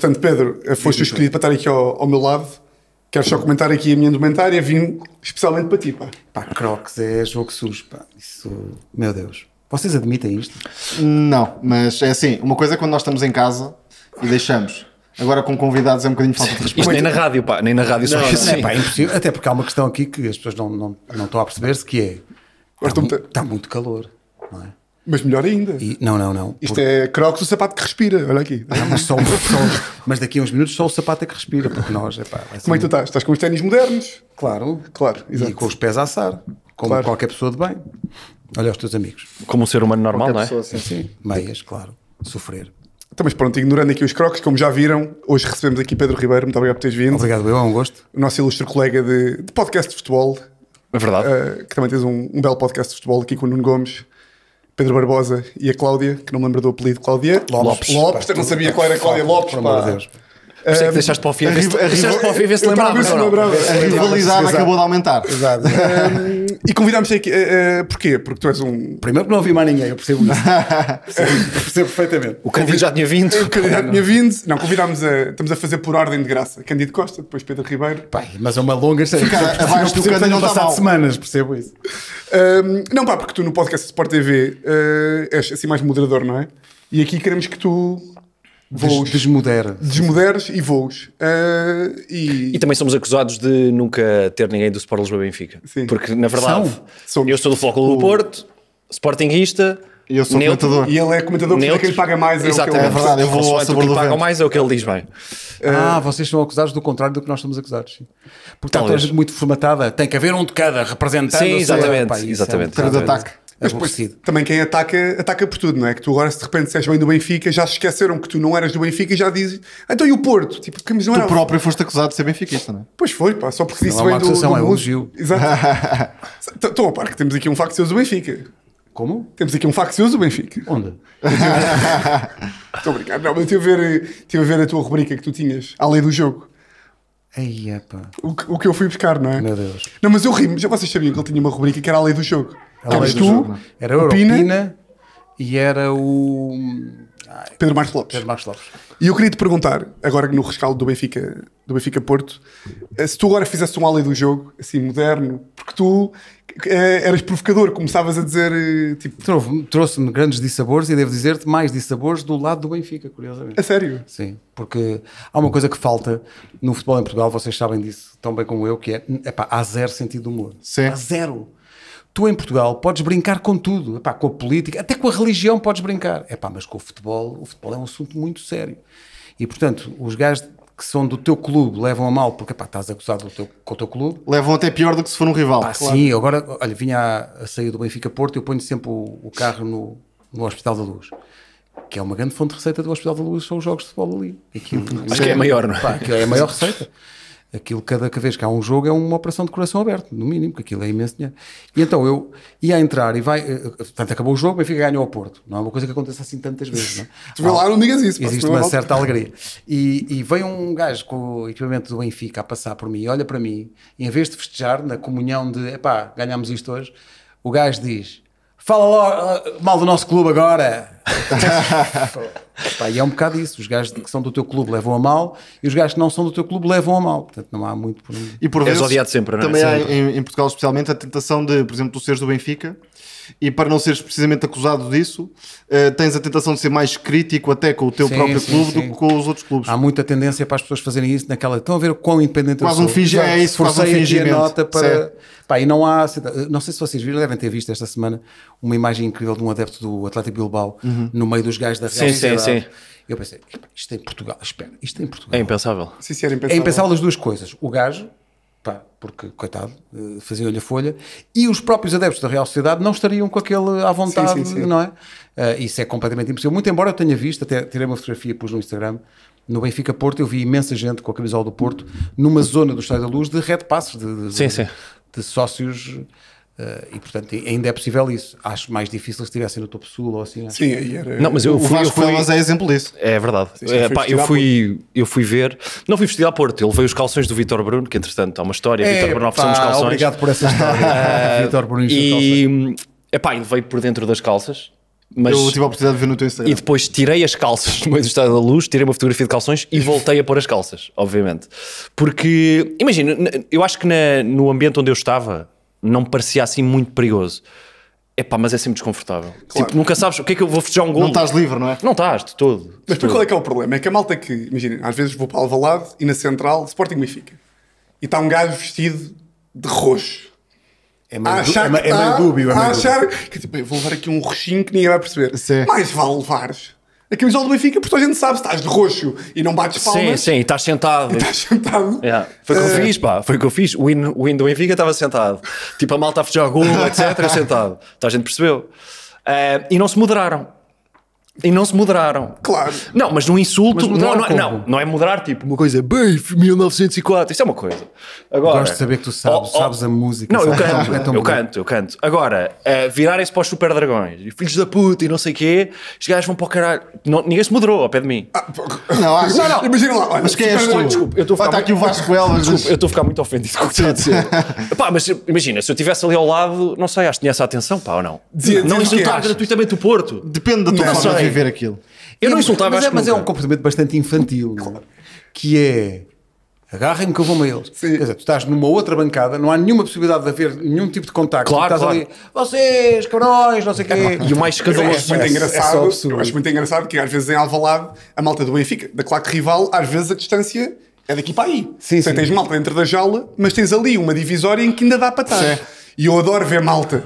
portanto, Pedro, eh, foste escolhido para estar aqui ao, ao meu lado. Quero só comentar aqui a minha indumentária. Vim especialmente para ti, pá. Pá, Crocs é jogo sujo, pá. Isso, meu Deus. Vocês admitem isto? Não, mas é assim, uma coisa é quando nós estamos em casa e deixamos. Agora com convidados é um bocadinho falta de respeito. Isto nem na rádio, pá, nem na rádio não, só É, pá, é impossível, até porque há uma questão aqui que as pessoas não, não, não estão a perceber-se que é, está, está muito calor, não é? Mas melhor ainda. E, não, não, não. Isto porque... é crocs o sapato que respira, olha aqui. Não, ah, mas, só, só, mas daqui a uns minutos só o sapato é que respira, porque nós, epá, assim... Como é que tu estás? Estás com os ténis modernos? Claro. Claro, exato. E com os pés a assar, como claro. qualquer pessoa de bem. Olha os teus amigos. Como um ser humano normal, qualquer não é? Pessoa, sim. sim. Meias, claro. Sofrer. Então, mas pronto, ignorando aqui os crocs, como já viram, hoje recebemos aqui Pedro Ribeiro, muito obrigado por teres vindo. Obrigado, eu, é um gosto. O nosso ilustre colega de, de podcast de futebol. É verdade. Uh, que também tens um, um belo podcast de futebol aqui com o Nuno Gomes. Pedro Barbosa e a Cláudia, que não me lembro do apelido, Cláudia Lopes. Lopes, Lopes. eu não sabia qual era a Cláudia Lopes, pá. Deus sei é que eh, deixaste para o fim, a, a, deixaste para o fim ver se lembrava. Se é? lembrava. A rivalidade acabou de aumentar. Exato. e convidámos-te aqui. Uh, porquê? Porque tu és um. Primeiro, que não ouvi mais ninguém, eu percebo isso. percebo perfeitamente. O candidato já tinha vindo. O candidato tinha vindo. Não, convidámos a. Estamos a fazer por ordem de graça. Candido Costa, depois Pedro Ribeiro. Pai, mas é uma longa história. Cara, abaixo do candidato não tá passado semanas, percebo isso. não, pá, porque tu no podcast Sport TV és assim mais moderador, não é? E aqui queremos que tu voos. Desmodera. Desmoderes e voos. Uh, e... e... também somos acusados de nunca ter ninguém do Sport Lisboa Benfica. Sim. Porque, na verdade, São. eu sou do Flóculo o... do Porto, Sportingista. E eu sou neutro, comentador. E ele é comentador é neutro. porque ele paga mais é Exatamente. o que ele... É verdade, eu vou ao sabor do paga mais é o que ele diz bem. Ah, ah, vocês são acusados do contrário do que nós estamos acusados. Sim. Porque está toda a gente muito formatada. Tem que haver um de cada representando. Sim, exatamente. Seu... É exatamente. É um exatamente. ataque. É mas depois, também quem ataca, ataca por tudo, não é? Que tu agora, se de repente disseres bem do Benfica, já se esqueceram que tu não eras do Benfica e já dizes, então e o Porto? Tipo, que não tu era... próprio foste acusado de ser benfiquista, não é? Pois foi, pá, só porque disse bem do, do... é um elogio. Exato. Estão a par que temos aqui um faccioso do Benfica. Como? Temos aqui um faccioso do Benfica. Onde? Estou a brincar. Não, mas estive a, ver, a ver a tua rubrica que tu tinhas, a lei do jogo. Aí, epa. O, que, o que eu fui buscar, não é? Meu Deus. Não, mas eu ri, já vocês sabiam que ele tinha uma rubrica que era a lei do jogo. Estavas tu, jogo, era o Europina e era o. Ai, Pedro Marcos Lopes. Pedro Marcos Lopes. E eu queria te perguntar, agora no rescaldo do Benfica, do Benfica Porto, eh, se tu agora fizesse um ali do jogo, assim, moderno, porque tu eh, eras provocador, começavas a dizer eh, tipo. Trouxe-me grandes dissabores e devo dizer-te mais dissabores do lado do Benfica, curiosamente. A sério? Sim, porque há uma coisa que falta no futebol em Portugal, vocês sabem disso tão bem como eu, que é epá, há zero sentido do humor. Sim. Há zero tu em Portugal podes brincar com tudo, epá, com a política, até com a religião podes brincar, epá, mas com o futebol, o futebol é um assunto muito sério. E portanto, os gajos que são do teu clube levam a mal porque epá, estás acusado teu, com o teu clube. Levam até pior do que se for um rival. Epá, claro. Sim, agora, olha, vinha a, sair do Benfica Porto, eu ponho sempre o, o carro no, no Hospital da Luz que é uma grande fonte de receita do Hospital da Luz, são os jogos de futebol ali. Aquilo, Acho que é a é- maior, não é? é a maior receita. Aquilo, cada vez que há um jogo, é uma operação de coração aberto, no mínimo, porque aquilo é imenso dinheiro. E então eu ia entrar e vai. Eh, portanto, acabou o jogo, Benfica ganhou ao Porto. Não é uma coisa que acontece assim tantas vezes, não é? tu ah, lá, não digas isso. Existe uma é certa alegria. E, e vem um gajo com o equipamento do Benfica a passar por mim, olha para mim, e em vez de festejar na comunhão de, epá, ganhámos isto hoje, o gajo diz Fala logo, ah, mal do nosso clube agora. e é um bocado isso. Os gajos que são do teu clube levam a mal e os gajos que não são do teu clube levam a mal. Portanto, não há muito por... E por vezes, odiado sempre, não é? Também sempre. há em, em, Portugal, especialmente, a tentação de, por exemplo, tu seres do Benfica e para não seres precisamente acusado disso, eh, tens a tentação de ser mais crítico até com o teu sim, próprio sim, clube sim. do que com os outros clubes. Há muita tendência para as pessoas fazerem isso naquela. Estão a ver quão independente quase eu sou. Um fingi, é isso, quase um fingimento. a nota para. Pá, e não há. Não sei se vocês viram, devem ter visto esta semana uma imagem incrível de um adepto do Atlético Bilbao uhum. no meio dos gajos da Real sim, Sim, sim. Eu pensei, isto é em Portugal, espera, isto é em Portugal. É impensável. Sim, sim, impensável. É impensável as duas coisas. O gajo Pá, porque, coitado, eh, faziam-lhe a folha, e os próprios adeptos da Real Sociedade não estariam com aquele à vontade, sim, sim, sim. não é? Uh, isso é completamente impossível. Muito embora eu tenha visto, até tirei uma fotografia e pus no Instagram, no Benfica Porto, eu vi imensa gente com a camisola do Porto, numa zona do Estádio da Luz, de red passes, de, de, de, de sócios Uh, e portanto ainda é possível isso. Acho mais difícil se estivessem no topo sul ou assim. É? Sim, era. Não, mas eu o fui, Vasco eu fui... é exemplo disso. É verdade. Sim, é, pá, eu, fui, eu fui ver, não fui vestir a Porto, ele veio os calções do Vitor Bruno, que entretanto há uma história. É, Vitor Bruno ofereceu os calções. Obrigado por essa história. Eh, Vitor Bruno e é pá, ele veio por dentro das calças. Mas... Eu tive a oportunidade de ver no teu Instagram. E depois tirei as calças no meio do estado da luz, tirei uma fotografia de calções e voltei a pôr as calças, obviamente. Porque, imagina, eu acho que na, no ambiente onde eu estava, não me parecia assim muito perigoso. é pá mas é sempre desconfortável. Claro. Tipo, nunca sabes o que é que eu vou festejar um gol. Não estás livre, não é? Não estás, de todo. De mas todo. qual é que é o problema? É que a malta que, imagina, às vezes vou para Alvalade e na Central, Sporting me fica. E está um gajo vestido de roxo. É meio, achar é, é meio dúbio. É meio a achar dúbio. que, tipo, vou levar aqui um roxinho que ninguém vai perceber. Sim. É- Mais vale levares a camisola do Benfica, porque a gente sabe, se estás de roxo e não bates palmas. Sim, sim, estás sentado. Estás sentado. Yeah. Foi o que eu eh, fiz, pá, foi o que eu fiz. O hino, o do Benfica estava sentado. Tipo, a malta a fechar a gula, etc, sentado. Então a gente percebeu. Uh, e não se moderaram. E não se moderaram. Claro. Não, mas num insulto. Mas não, não, não, não, é moderar, tipo, uma coisa. Bem, 1904. Isso é uma coisa. Agora, Gosto de saber que tu sabes, oh, oh, sabes a música. Não, eu canto. É eu canto, eu canto. Agora, uh, virarem-se para os Super Dragões e filhos da puta e não sei o quê, os gajos vão para o caralho. Não, ninguém se moderou ao pé de mim. Ah, não, acho, não, não. Imagina lá. Olha, mas quem é tu? Desculpa, eu estou a ah, ficar. Muito, tá aqui o Vasco eu estou a ficar muito ofendido com o que está a dizer. pá, mas imagina, se eu estivesse ali ao lado, não sei, acho que tinha essa atenção, pá, ou não? Dizia, não insultar gratuitamente o Porto. Depende da tua forma é. viver aquilo. Eu não insultava mas, é, mas é um comportamento bastante infantil. É? Claro. Que é agarrem-me que eu vou-me a eles. Sim. Quer dizer, tu estás numa outra bancada, não há nenhuma possibilidade de haver nenhum tipo de contacto. Claro, estás claro. ali, vocês, cabrões, não sei o quê. É, e o mais escandaloso. Eu acho muito é, engraçado, é eu acho muito engraçado que às vezes em Alvalade, a malta do Benfica, da claque rival, às vezes a distância é daqui para aí. Sim, sim. tens malta dentro da jaula, mas tens ali uma divisória em que ainda dá para estar. E eu adoro ver malta,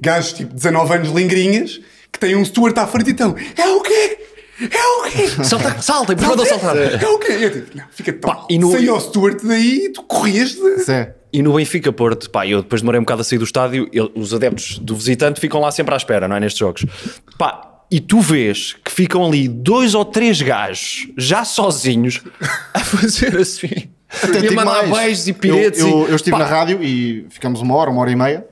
gajos tipo 19 anos, lingrinhas, que tem um Stuart à frente e então, é o quê? É o quê? Salta, saltem, por favor, saltar. É o quê? Eu digo, tipo, não, fica pá, e no... Saiu ao Stuart daí e tu corrias de... Sim. E no Benfica Porto, pá, eu depois demorei um bocado a sair do estádio, eu, os adeptos do visitante ficam lá sempre à espera, não é? Nestes jogos. Pá, e tu vês que ficam ali dois ou três gajos já sozinhos a fazer assim. Até e a mandar mais. beijos e piretes. Eu, eu, eu estive pá. na rádio e ficamos uma hora, uma hora e meia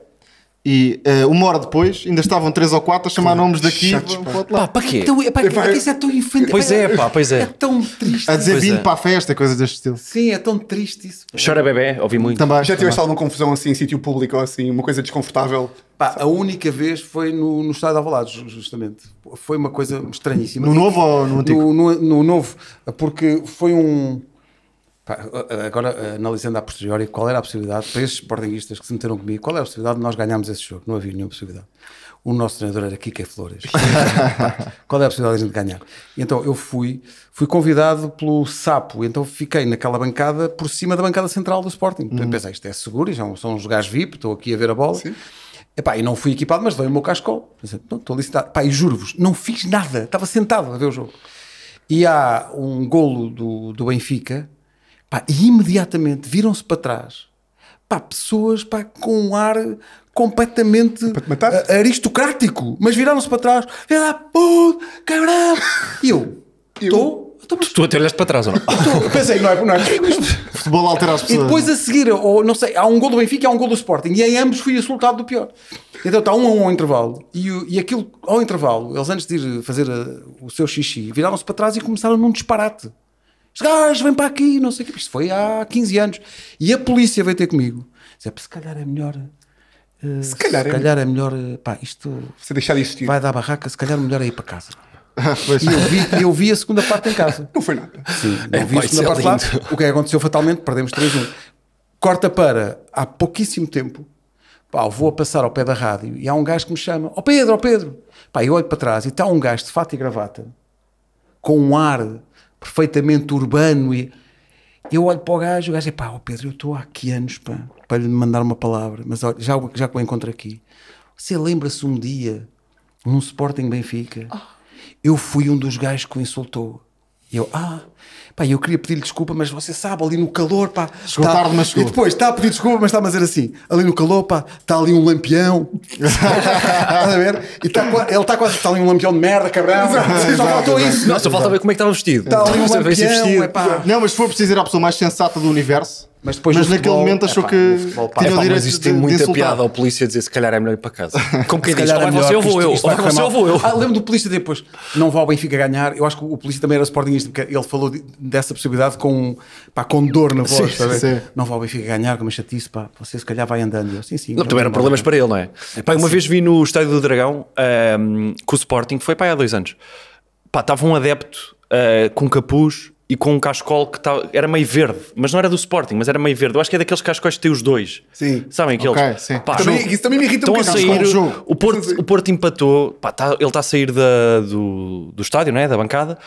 e uh, uma hora depois, ainda estavam três ou quatro a chamar nomes daqui Chatos, pá. Para, pá, para quê? É? Então, é, pá, isso é tão infantil. Pois é, pá, pois é. É tão triste. A dizer vindo é. para a festa, coisas deste estilo. Sim, é tão triste isso. Pá. Chora bebê, ouvi muito. Também, Já tiveste alguma confusão assim em sítio público, assim, uma coisa desconfortável? Pá, a única vez foi no, no estádio de Avalados, justamente. Foi uma coisa estranhíssima. No novo ou no antigo? No, no, no novo, porque foi um Agora, analisando a posteriori, qual era a possibilidade, para esses sportinguistas que se meteram comigo, qual era a possibilidade de nós ganharmos esse jogo? Não havia nenhuma possibilidade. O nosso treinador era Kike Flores. qual é a possibilidade de a gente ganhar? E então eu fui, fui convidado pelo Sapo, então fiquei naquela bancada por cima da bancada central do Sporting. Uhum. Eu pensei, isto é seguro, são, é são uns gajos VIP, estou aqui a ver a bola. Sim. Epá, e não fui equipado, mas veio o meu casco. Estou licitado. Epá, e juro-vos, não fiz nada, estava sentado a ver o jogo. E há um golo do, do Benfica Pá, e imediatamente viram-se para trás. Pá, pessoas pá, com um ar completamente aristocrático, mas viraram-se para trás. Vê lá, puto, E eu, estou. Então, mas... Tu até olhaste para trás, ou não? eu pensei, não é, não é. Futebol altera as pessoas. E depois a seguir, ou não sei, há um gol do Benfica e há um gol do Sporting. E em ambos fui assultado do pior. Então está um a um ao intervalo. E, e aquilo, ao intervalo, eles antes de ir fazer a, eh, o seu xixi, viraram-se para trás e começaram num disparate os gajos, vem para aqui, não sei o que. Isto foi há 15 anos. E a polícia veio ter comigo. Dizer, se calhar é melhor. Uh, se calhar, se é calhar é, melhor. melhor pá, isto. Você deixar de existir. Vai dar barraca, se calhar é melhor é ir para casa. Ah, e eu vi, eu vi a segunda parte em casa. Não foi nada. Sim, é, eu vi a segunda parte lá. O é que aconteceu fatalmente, perdemos 3-1. Corta para, há pouquíssimo tempo, pá, vou a passar ao pé da rádio e há um gajo que me chama: Ó oh Pedro, ó oh Pedro. Pá, eu olho para trás e está um gajo de fato e gravata, com um ar perfeitamente urbano e eu olho para o gajo, o gajo é pá, oh Pedro, eu estou há aqui anos para para lhe mandar uma palavra, mas olha, já, já que o encontro aqui. Você lembra-se um dia, num Sporting Benfica, oh. eu fui um dos gajos que o insultou. E eu, ah, pá, eu queria pedir desculpa, mas você sabe, ali no calor, pá. Chegou tá, tarde, mas chegou. E depois está a pedir desculpa, mas está a fazer assim. Ali no calor, pá, está ali um lampião. Estás a ver? E tá, ele está quase, está ali um lampião de merda, cabrão. Exato, só faltou isso. Não, só falta ver como é que estava vestido. Está ali um lampião, é pá. Não, mas se for preciso ir à pessoa mais sensata do universo mas depois mas naquele momento achou que tinha o direito mas isto de, tem muita piada ao polícia dizer se calhar é melhor ir para casa. Como quem diz, ou é você eu vou eu, ou você eu vou eu. Ah, lembro do polícia depois, não vá ao Benfica ganhar. Eu acho que o polícia também era sportingista, porque ele falou dessa possibilidade com, pá, com dor na voz. Sim, sim. Não vá ao Benfica ganhar, como é chatice, pá, você se calhar vai andando. Eu, sim, sim. Não, também eram problemas para ele, não é? é pá, uma vez vi no Estádio do Dragão um, ehm, que o Sporting foi para há dois anos. Pá, estava um adepto uh, com capuz e com um cascol que tá, era meio verde, mas não era do Sporting, mas era meio verde. Eu acho que é daqueles cascóis que têm os dois. Sim. Sabem aqueles? Okay, sim. Pá, também, jogo, isso também me irrita um bocadinho. Sair, o, o, Porto, o Porto empatou, pá, tá, ele está a sair da, do, do estádio, né, da bancada.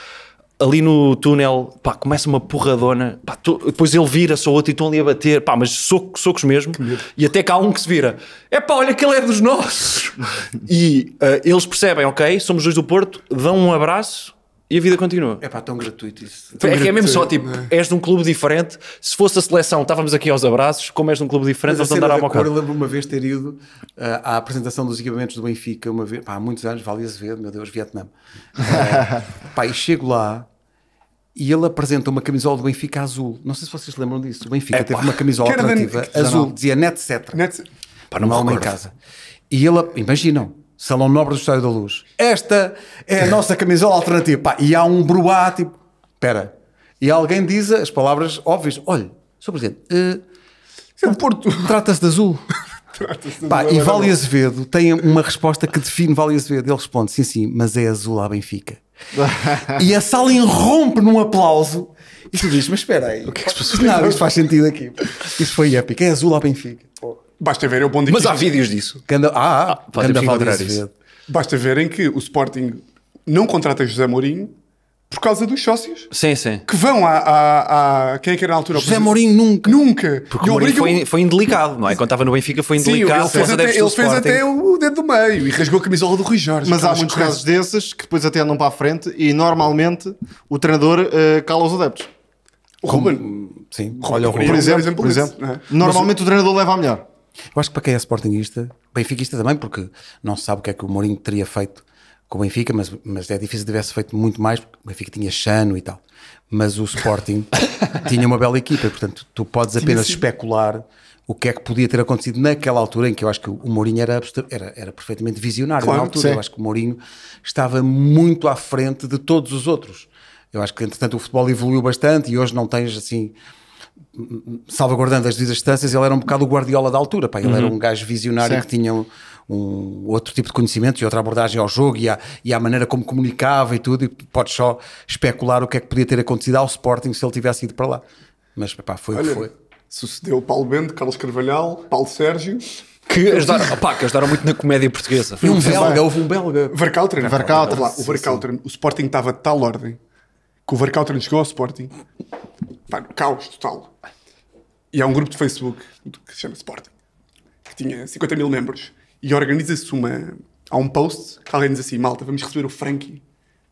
Ali no túnel, pá, começa uma porradona, pá, depois ele vira só outro e estão ali a bater, pá, mas soco, socos mesmo, e até cá há um que se vira, é pá, olha que ele é dos nossos. e uh, eles percebem, ok, somos dois do Porto, dão um abraço, e a vida continua. É pá, tão gratuito isso. Tão é gratuito, que é mesmo só tipo, é? és de um clube diferente. Se fosse a seleção, estávamos aqui aos abraços. Como és de um clube diferente, Vamos andar a uma Eu lembro uma vez ter ido uh, à apresentação dos equipamentos do Benfica, uma vez, pá, há muitos anos, Vale Azevedo, meu Deus, Vietnã. Uh, pá, e chego lá e ele apresenta uma camisola do Benfica azul. Não sei se vocês lembram disso. O Benfica é, teve uma camisola alternativa de... azul, dizia Net Cetra. Net... Pá, não, não me em casa. E ele, imaginam, Salão Nobre do Estádio da Luz. Esta é a nossa camisola alternativa. Pá, e há um bruá, tipo, espera. E alguém diz as palavras óbvias. Olha, Sr. Presidente, uh, é o Porto. Trata-se de azul. trata Pá, azul e é Vale Azevedo tem uma resposta que define Vale Azevedo. Ele responde, sim, sim, mas é azul à Benfica. e a sala irrompe num aplauso. E tu dizes, mas espera aí. O que é que se passou? Nada, isto faz sentido aqui. Isso foi épico. É azul à Benfica. Basta ver, é o bom Mas há vídeos disso. Ganda, ah, ah, ah pá, que isso. isso. Basta verem que o Sporting não contrata José Mourinho por causa dos sócios Sim, sim. que vão a a quem é que era na altura? José Mourinho nunca. Nunca. Porque E o Mourinho foi, foi indelicado, não é? Quando estava no Benfica foi Sim, indelicado. ele fez, até, ele fez até o dedo do meio e rasgou a camisola do Rui Jorge. Mas é há muitos casos desses que depois até andam para a frente e normalmente o treinador eh, cala os adeptos. O Ruben, Sim, olha o Por exemplo, por exemplo, é? Normalmente o treinador leva a melhor. Eu acho que para quem é sportingista, benfiquista também, porque não se sabe o que é que o Mourinho teria feito com o Benfica, mas, mas é difícil tivesse feito muito mais, porque o Benfica tinha Chano e tal. Mas o Sporting tinha uma bela equipa, e, portanto, tu podes apenas sim, sim. especular o que é que podia ter acontecido naquela altura em que eu acho que o Mourinho era, era, era perfeitamente visionário claro, na altura. Sim. Eu acho que o Mourinho estava muito à frente de todos os outros. Eu acho que, entretanto, o futebol evoluiu bastante e hoje não tens assim salvaguardando as distâncias, ele era um bocado o guardiola da altura, pá. ele uhum. era um gajo visionário certo. que tinha um, um, outro tipo de conhecimento e outra abordagem ao jogo e à, e à maneira como comunicava e tudo, e podes só especular o que é que podia ter acontecido ao Sporting se ele tivesse ido para lá. Mas pá, foi Olha, o que foi. Sucedeu Paulo Bento, Carlos Carvalhal, Paulo Sérgio, que ajudaram, opa, que ajudaram muito na comédia portuguesa. Foi e um belga, houve um belga. Verkautren. Verkautren. Lá, o Verkautren, o Sporting estava de tal ordem que o Verkautren chegou ao Sporting, Pá, caos total. E há um grupo de Facebook que se chama Sporting, que tinha 50 mil membros, e organiza-se uma. Há um post que alguém diz assim: malta, vamos receber o Frankie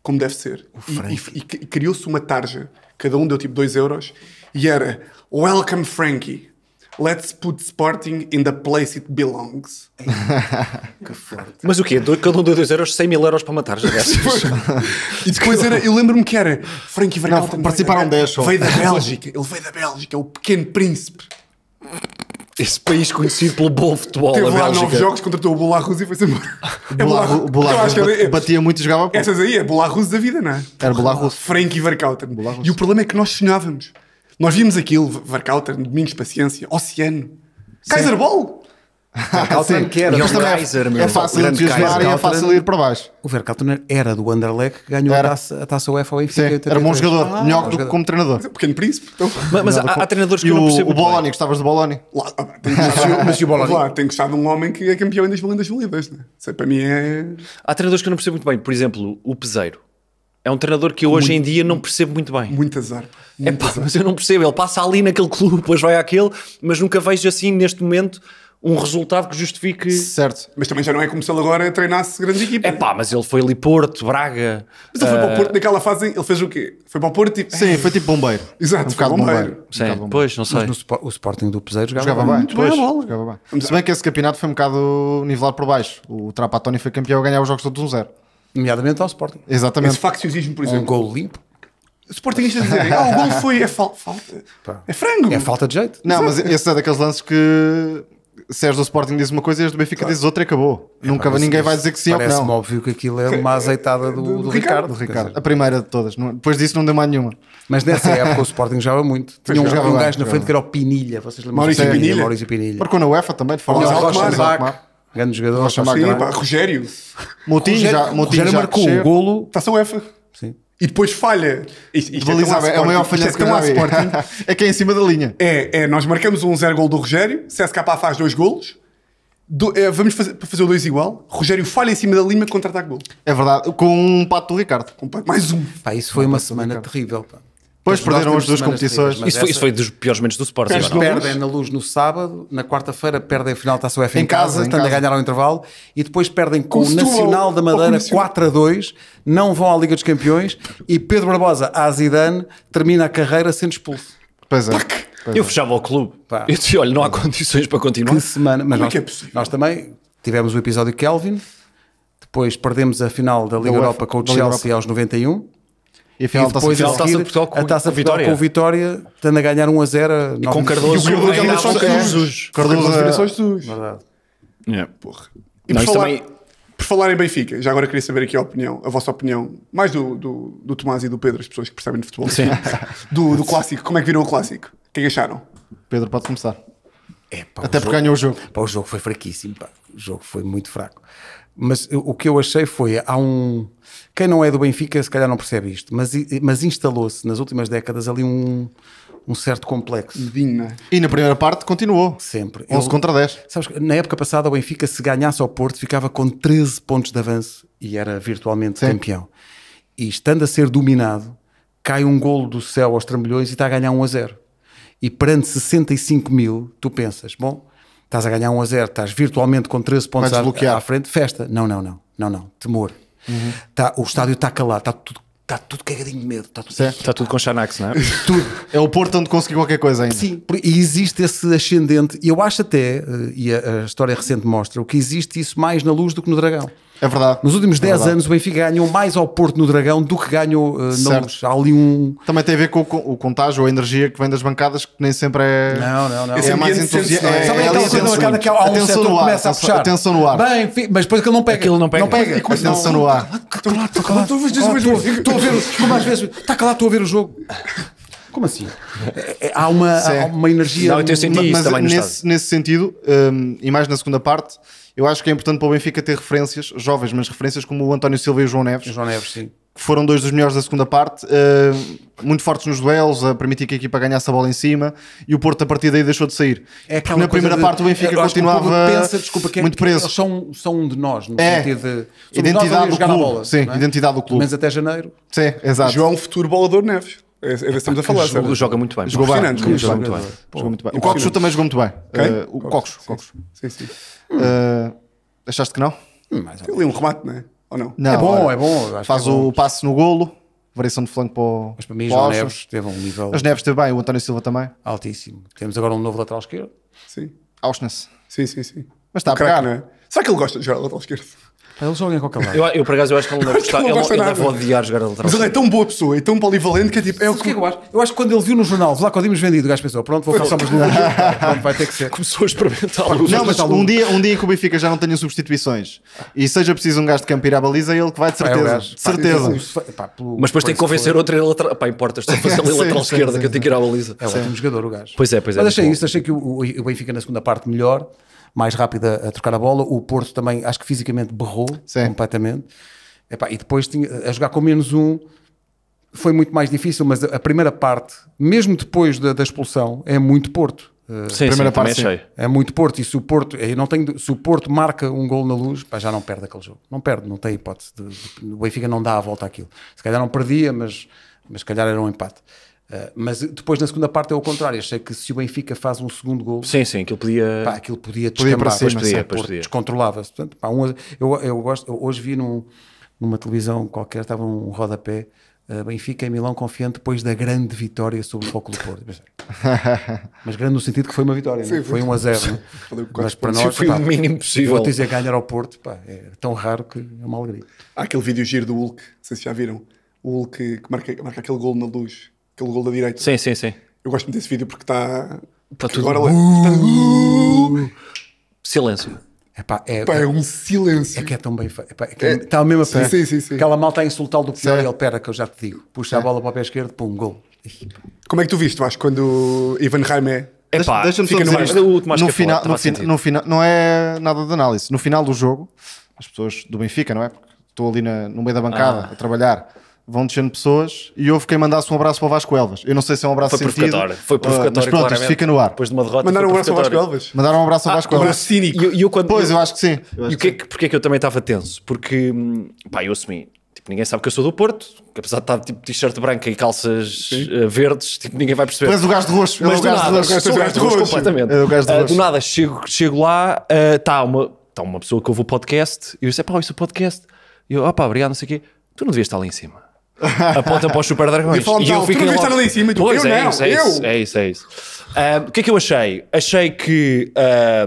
como deve ser. O e, e, e criou-se uma tarja, cada um deu tipo 2 euros, e era Welcome Frankie. Let's put Sporting in the place it belongs. que forte. Mas o quê? Cada um deu 2 euros, 100 mil euros para matar já E depois era, eu lembro-me que era Frankie Van Não, participaram 10 Veio da Bélgica, ele veio da Bélgica, o pequeno príncipe. Esse país conhecido pelo bom futebol. Teve lá nove jogos, contratou o Russo e foi-se embora. É Bolarrus Bolar, é- batia muito e jogava Essas aí é Russo da vida, não é? Era Bolarrus. Russo. Frankie Verkauten. E o problema é que nós sonhávamos. Nós vimos aquilo, Varkauter, Domingos Paciência, Oceano, Sim. É Kaiser Ball. era. o Kaiser, é, é fácil entusiasmar e é fácil ir para baixo. O Verkaltner era do que ganhou era. a taça, a taça UEFA ao Benfica. Era bom jogador, ah, melhor do que como treinador. É pequeno príncipe. Então. Mas, mas há, há, treinadores que e eu não percebo. O Boloni, gostavas do Boloni? Lá, ah, mas o Boloni? tem que gostado de um homem que é campeão em 2000 e é? para mim é. Há treinadores que eu não percebo muito bem. Por exemplo, o Peseiro. É um treinador que eu hoje muito, em dia não percebo muito bem. Muito azar. Muito é pá, azar. mas eu não percebo. Ele passa ali naquele clube, depois vai àquele, mas nunca vejo assim neste momento um resultado que justifique. Certo. Mas também já não é como se ele agora treinasse grandes equipas. É pá, mas ele foi ali Porto, Braga. Mas ele uh... foi para o eh, Porto naquela fase, ele fez o quê? Foi para o Porto tipo. Sim, foi tipo bombeiro. Exato, um bocado bombeiro. bombeiro. Sim, um pois, não sei. Mas no, o Sporting do Peseiro jogava, jogava bem. Muito bem a bola. Jogava bem. Se bem que esse campeonato foi um bocado nivelado por baixo. O Trapatoni foi campeão a ganhar os jogos todos um zero. Nomeadamente ao Sporting. Exatamente. Esse facciosismo, por exemplo. Um gol limpo. Sportingistas dizerem, ah, o gol foi, é fal falta. É frango. É falta de jeito. Não, mas esse é daqueles lances que Sérgio do Sporting diz uma coisa e as do Benfica claro. diz outra e acabou. É, Nunca parece, ninguém vai dizer que sim ou que não. Parece-me óbvio que aquilo é uma azeitada do, do, do Ricardo. Do Ricardo. A primeira de todas. Depois disso não deu mais nenhuma. Mas nessa época o Sporting jogava muito. Tinha um, jogava um gajo na frente é. que era o Pinilha. Vocês lembram? Maurício Pinilha. Maurício Pinilha. Porque na UEFA também. Falava o Marco grande jogador. Vou chamar assim, pá, Rogério. Moutinho, Rogério, já, Moutinho Rogério já marcou o um golo. Está-se UEFA. Sim. E depois falha. Isto, isto Balizava, é, é a maior falha que eu já é que é em cima da linha. É, é nós marcamos um 0 gol do Rogério, CSK faz dois golos, do, é, vamos fazer, fazer o dois igual. Rogério falha em cima da linha contra-ataque gol. É verdade, com um pato do Ricardo. Com um pato, mais um. Pá, isso foi um uma semana terrível. Pá. Pois perderam as duas competições. Seguidas, isso, foi, essa... isso foi dos piores momentos do Sporting. Eles perdem na luz no sábado, na quarta-feira perdem a final da Taça UEFA em, em casa, estando então a ganhar ao intervalo, e depois perdem com, com o Nacional da Madeira 4 a 2, não vão à Liga dos Campeões, e Pedro Barbosa, a Zidane, termina a carreira sendo expulso. Pois é. Pac! Eu é. fechava o clube. Pá. Eu disse, olha, não há condições para continuar. Que semana. Mas é nós, é nós, também tivemos o episódio Kelvin, depois perdemos a final da Liga da Europa com o Chelsea aos 91. E afinal, final, e depois, a taça de Portugal com, a taça com, Portugal com o Vitória, estando a ganhar 1 a 0. E com Cardoso. E o Cardoso é Jesus. Cardoso é Jesus. Verdade. É, porra. E não, por, falar, também... por falar em Benfica, já agora queria saber aqui a opinião, a vossa opinião, mais do, do, do Tomás e do Pedro, as pessoas que percebem de futebol. Sim. do, do clássico, como é que viram o clássico? O que é acharam? Pedro, pode começar. É, pá, Até porque jogo, ganhou o jogo. Pá, o jogo foi fraquíssimo. Pá. O jogo foi muito fraco mas o que eu achei foi há um quem não é do Benfica se calhar não percebe isto mas, mas instalou-se nas últimas décadas ali um, um certo complexo Medina. É? e na primeira parte continuou sempre 11 Ele, contra 10 sabes, na época passada o Benfica se ganhasse ao Porto ficava com 13 pontos de avanço e era virtualmente Sim. campeão e estando a ser dominado cai um golo do céu aos trambolhões e está a ganhar 1 a 0 e perante 65 mil tu pensas bom estás a ganhar 1 a 0, estás virtualmente com 13 pontos à, à, frente, festa. Não, não, não, não, não, temor. Uhum. Tá, o estádio está calado, está tudo Está tudo cagadinho de medo. Está tudo, tá tudo com Xanax, não é? tudo. É o Porto onde consegui qualquer coisa ainda. Sim, e existe esse ascendente. E eu acho até, eh, e a, a história recente mostra, o que existe isso mais na luz do que no Dragão. É verdade. Nos últimos 10 é anos o Benfica ganhou mais ao Porto no Dragão do que ganhou uh, na Luz. Há ali um... Também tem a ver com o, o contágio, a energia que vem das bancadas, que nem sempre é... Não, não, não. É, é mais entusiasta. É? é, Sabe é aquela coisa que há um setor ar, Atenção no ar. Bem, mas depois aquilo não pega. Aquilo não pega. Não pega. E atenção não... no ar. Taca lá, taca lá. Estou a ver, como às vezes, taca tá lá, estou a ver o jogo. Como assim? É, é, há uma, há uma energia. Não, eu tenho sentido mas, também nesse, nesse sentido, um, e mais na segunda parte, eu acho que é importante para o Benfica ter referências jovens, mas referências como o António Silva e o João Neves. O João Neves, sim foram dois dos melhores da segunda parte, uh, muito fortes nos duelos, a permitir que a equipa ganhasse a bola em cima e o Porto a partir daí deixou de sair. É na primeira de, parte o Benfica continuava pensa, desculpa, que é, muito preso. Que eles são, são um de nós, no é. sentido de identidade do clube. Bola, sim, é? identidade do clube. Mas até janeiro. Sim, exato. João é um futuro bolador neve. É, é, é estamos a falar. Joga, joga muito bem. Jogou bem. Jogou, muito bem. O Cocos também jogou muito bem. Uh, o Cocos. Sim, sim. Eh, achaste que não? Hum, mais ali é um remate, não é? Ou não? não é bom, olha, é bom. É faz é bom. o passe no golo, variação de flanco para o. Mas para mim, João Neves teve um nível. As Neves teve bem, o António Silva também. Altíssimo. Temos agora um novo lateral esquerdo. Sim. Auschwitz. Sim, sim, sim. Mas está a pegar. Né? Será que ele gosta de jogar lateral esquerdo? Ele joga em qualquer lado. Eu, eu por acaso, eu acho que ele deve gostar. Ele, ele deve odiar jogar a lateral. Mas ele é tão boa pessoa e é tão polivalente que é tipo. É o que... É que eu acho? Eu acho que quando ele viu no jornal lá Vlaco Dimos vendido, o gajo pensou: pronto, vou passar só mais pronto, vai ter que ser. Começou a experimentar lo Não, mas um dia, um dia em que o Benfica já não tenha substituições e seja preciso um gajo de campo ir à baliza, ele que vai de ah, é certeza. de certeza. pá, pelo, mas depois tem que convencer outro lateral. Pá, importa estou a fazer ali lateral esquerda que eu tenho que ir à baliza. É um jogador, o gajo. Pois é, pois é. Mas achei isso, achei que o Benfica na segunda parte melhor mais rápida a trocar a bola. O Porto também, acho que fisicamente berrou Sim. completamente. Epá, e depois tinha, a jogar com menos um foi muito mais difícil, mas a primeira parte, mesmo depois da, da expulsão, é muito Porto. Uh, sim, primeira sim, parte sim. é muito Porto e se o Porto, eu não tenho, se o Porto marca um gol na luz, pá, já não perde aquele jogo. Não perde, não tem hipótese. De, de, o Benfica não dá a volta àquilo. Se calhar não perdia, mas, mas se calhar era um empate. Eh, mas depois na segunda parte é o contrário. Achei que se o Benfica faz um segundo gol, sim, sim, aquilo podia, pá, aquilo podia descambar, descontrolava-se. Portanto, pá, um, eu, eu gosto. Eu hoje vi num, numa televisão qualquer, estava um rodapé. Eh, Benfica em Milão confiante depois da grande vitória sobre o Fóculo Porto. Mas grande no sentido que foi uma vitória, é? sim, foi 1 um a 0. É? Mas para nós foi pá, o mínimo possível. Vou dizer ganhar ao Porto, pá, é tão raro que é uma alegria. Há aquele vídeo giro do Hulk, não sei se já viram. O Hulk que marca, marca aquele gol na luz aquele gol da direita. Sim, sim, sim. Eu gosto muito desse vídeo porque está. Está tudo. Agora, uh, está... Silêncio. Epá, é, Epá, é, é um silêncio. É que é tão bem feito. É está é, tá mesmo a pé. Sim, sim, sim. Aquela malta a insultá-lo do pior. Ele, pera, que eu já te digo. Puxa a bola para o pé esquerdo, pum, gol. Como é que tu viste, Acho quando Ivan Raimé Epá, deixa-me só dizer isto. No, é final, no, fina, no final, não é nada de análise. No final do jogo, as pessoas do Benfica, não é? Porque estou ali na, no meio da bancada ah. a trabalhar vão descendo pessoas e houve quem mandasse um abraço para o Vasco Elvas. Eu não sei se é um abraço foi sentido. Foi ah, provocatório, mas pronto, fica no ar. Depois de uma derrota, Mandaram um abraço ao Vasco Elvas? Mandaram um abraço ao ah, Vasco Elvas. Um ah, abraço cínico. E, eu, quando, pois, eu, eu acho que sim. e o que, que é, é que eu também estava tenso? Porque, hum, pá, eu assumi, tipo, ninguém sabe que eu sou do Porto, que apesar de estar tipo t-shirt branca e calças uh, verdes, tipo, ninguém vai perceber. Mas o gajo de roxo. Mas do nada, sou o gajo de roxo, ah, Do nada, chego lá, está tá uma pessoa que ouve o podcast e eu disse, pá, isso é podcast. E eu, ah pá, obrigado, não sei o quê. Tu não devias estar lá em cima. Aponta para os Super Dragões. E, e eu fico logo... ali em cima, pois, eu é não, isso, é eu. Isso, é isso, é isso. Um, o que é que eu achei? Achei que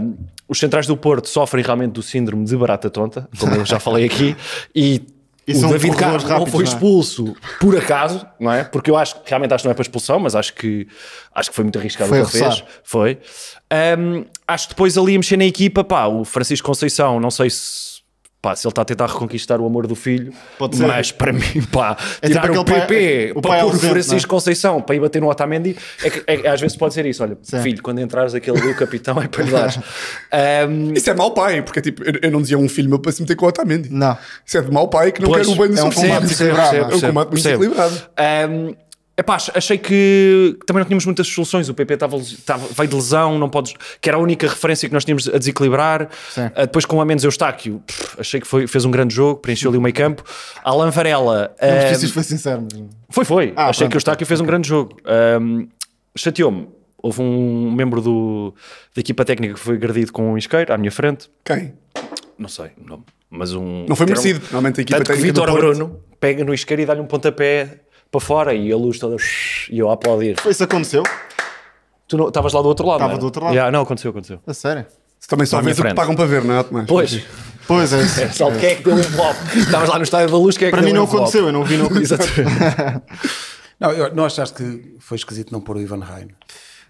um, os centrais do Porto sofrem realmente do síndrome de barata tonta, como eu já falei aqui, e e o David Carlos não foi expulso não é? por acaso, não é? Porque eu acho que realmente acho que não é para expulsão, mas acho que acho que foi muito arriscado foi o que ele fez. Foi. Um, acho que depois ali a mexer na equipa, pá, o Francisco Conceição, não sei se Pá, se ele está a tentar reconquistar o amor do filho, Pode ser. mas para mim, pá, é tirar tipo o PP pai, para pôr o Francisco é? Conceição para ir bater no Otamendi, é que, é, às vezes pode ser isso. Olha, Sim. filho, quando entrares aquele do capitão é para lhe dar. Um... Isso é mau pai, porque tipo, eu, eu, não dizia um filho meu para se meter com o Otamendi. Não. Isso é de mau pai que não pois, quer o bem do é seu formato. É um combate muito Um Epá, achei que também não tínhamos muitas soluções. O PP estava, estava, veio de lesão, não podes. que era a única referência que nós tínhamos a desequilibrar. Uh, depois com a menos Eustáquio, pff, achei que foi, fez um grande jogo, preencheu ali o meio campo. Alan Varela. Não um, ah, foi sincero. Mas... Foi, foi. Ah, achei pronto, que o Eustáquio tá, fez okay. um grande jogo. Um, ah, Chateou-me. Houve um membro do, da equipa técnica que foi agredido com um isqueiro à minha frente. Quem? Não sei o nome. Mas um. Não foi merecido. Normalmente a equipa técnica. Vitor Bruno pega no isqueiro e dá-lhe um pontapé para fora e a luz toda e eu a aplaudir. Isso aconteceu? Tu estavas lá do outro lado? Estava do outro lado. Yeah, não, aconteceu, aconteceu. A sério? Também só vês o que pagam para ver, não é, Tomás? Pois. Pois é. é só o quem é que deu um flop? Estavas lá no estádio da luz, quem é que Para mim não aconteceu, eu não vi, não aconteceu. não, eu, não achaste que foi esquisito não pôr o Ivan Rein?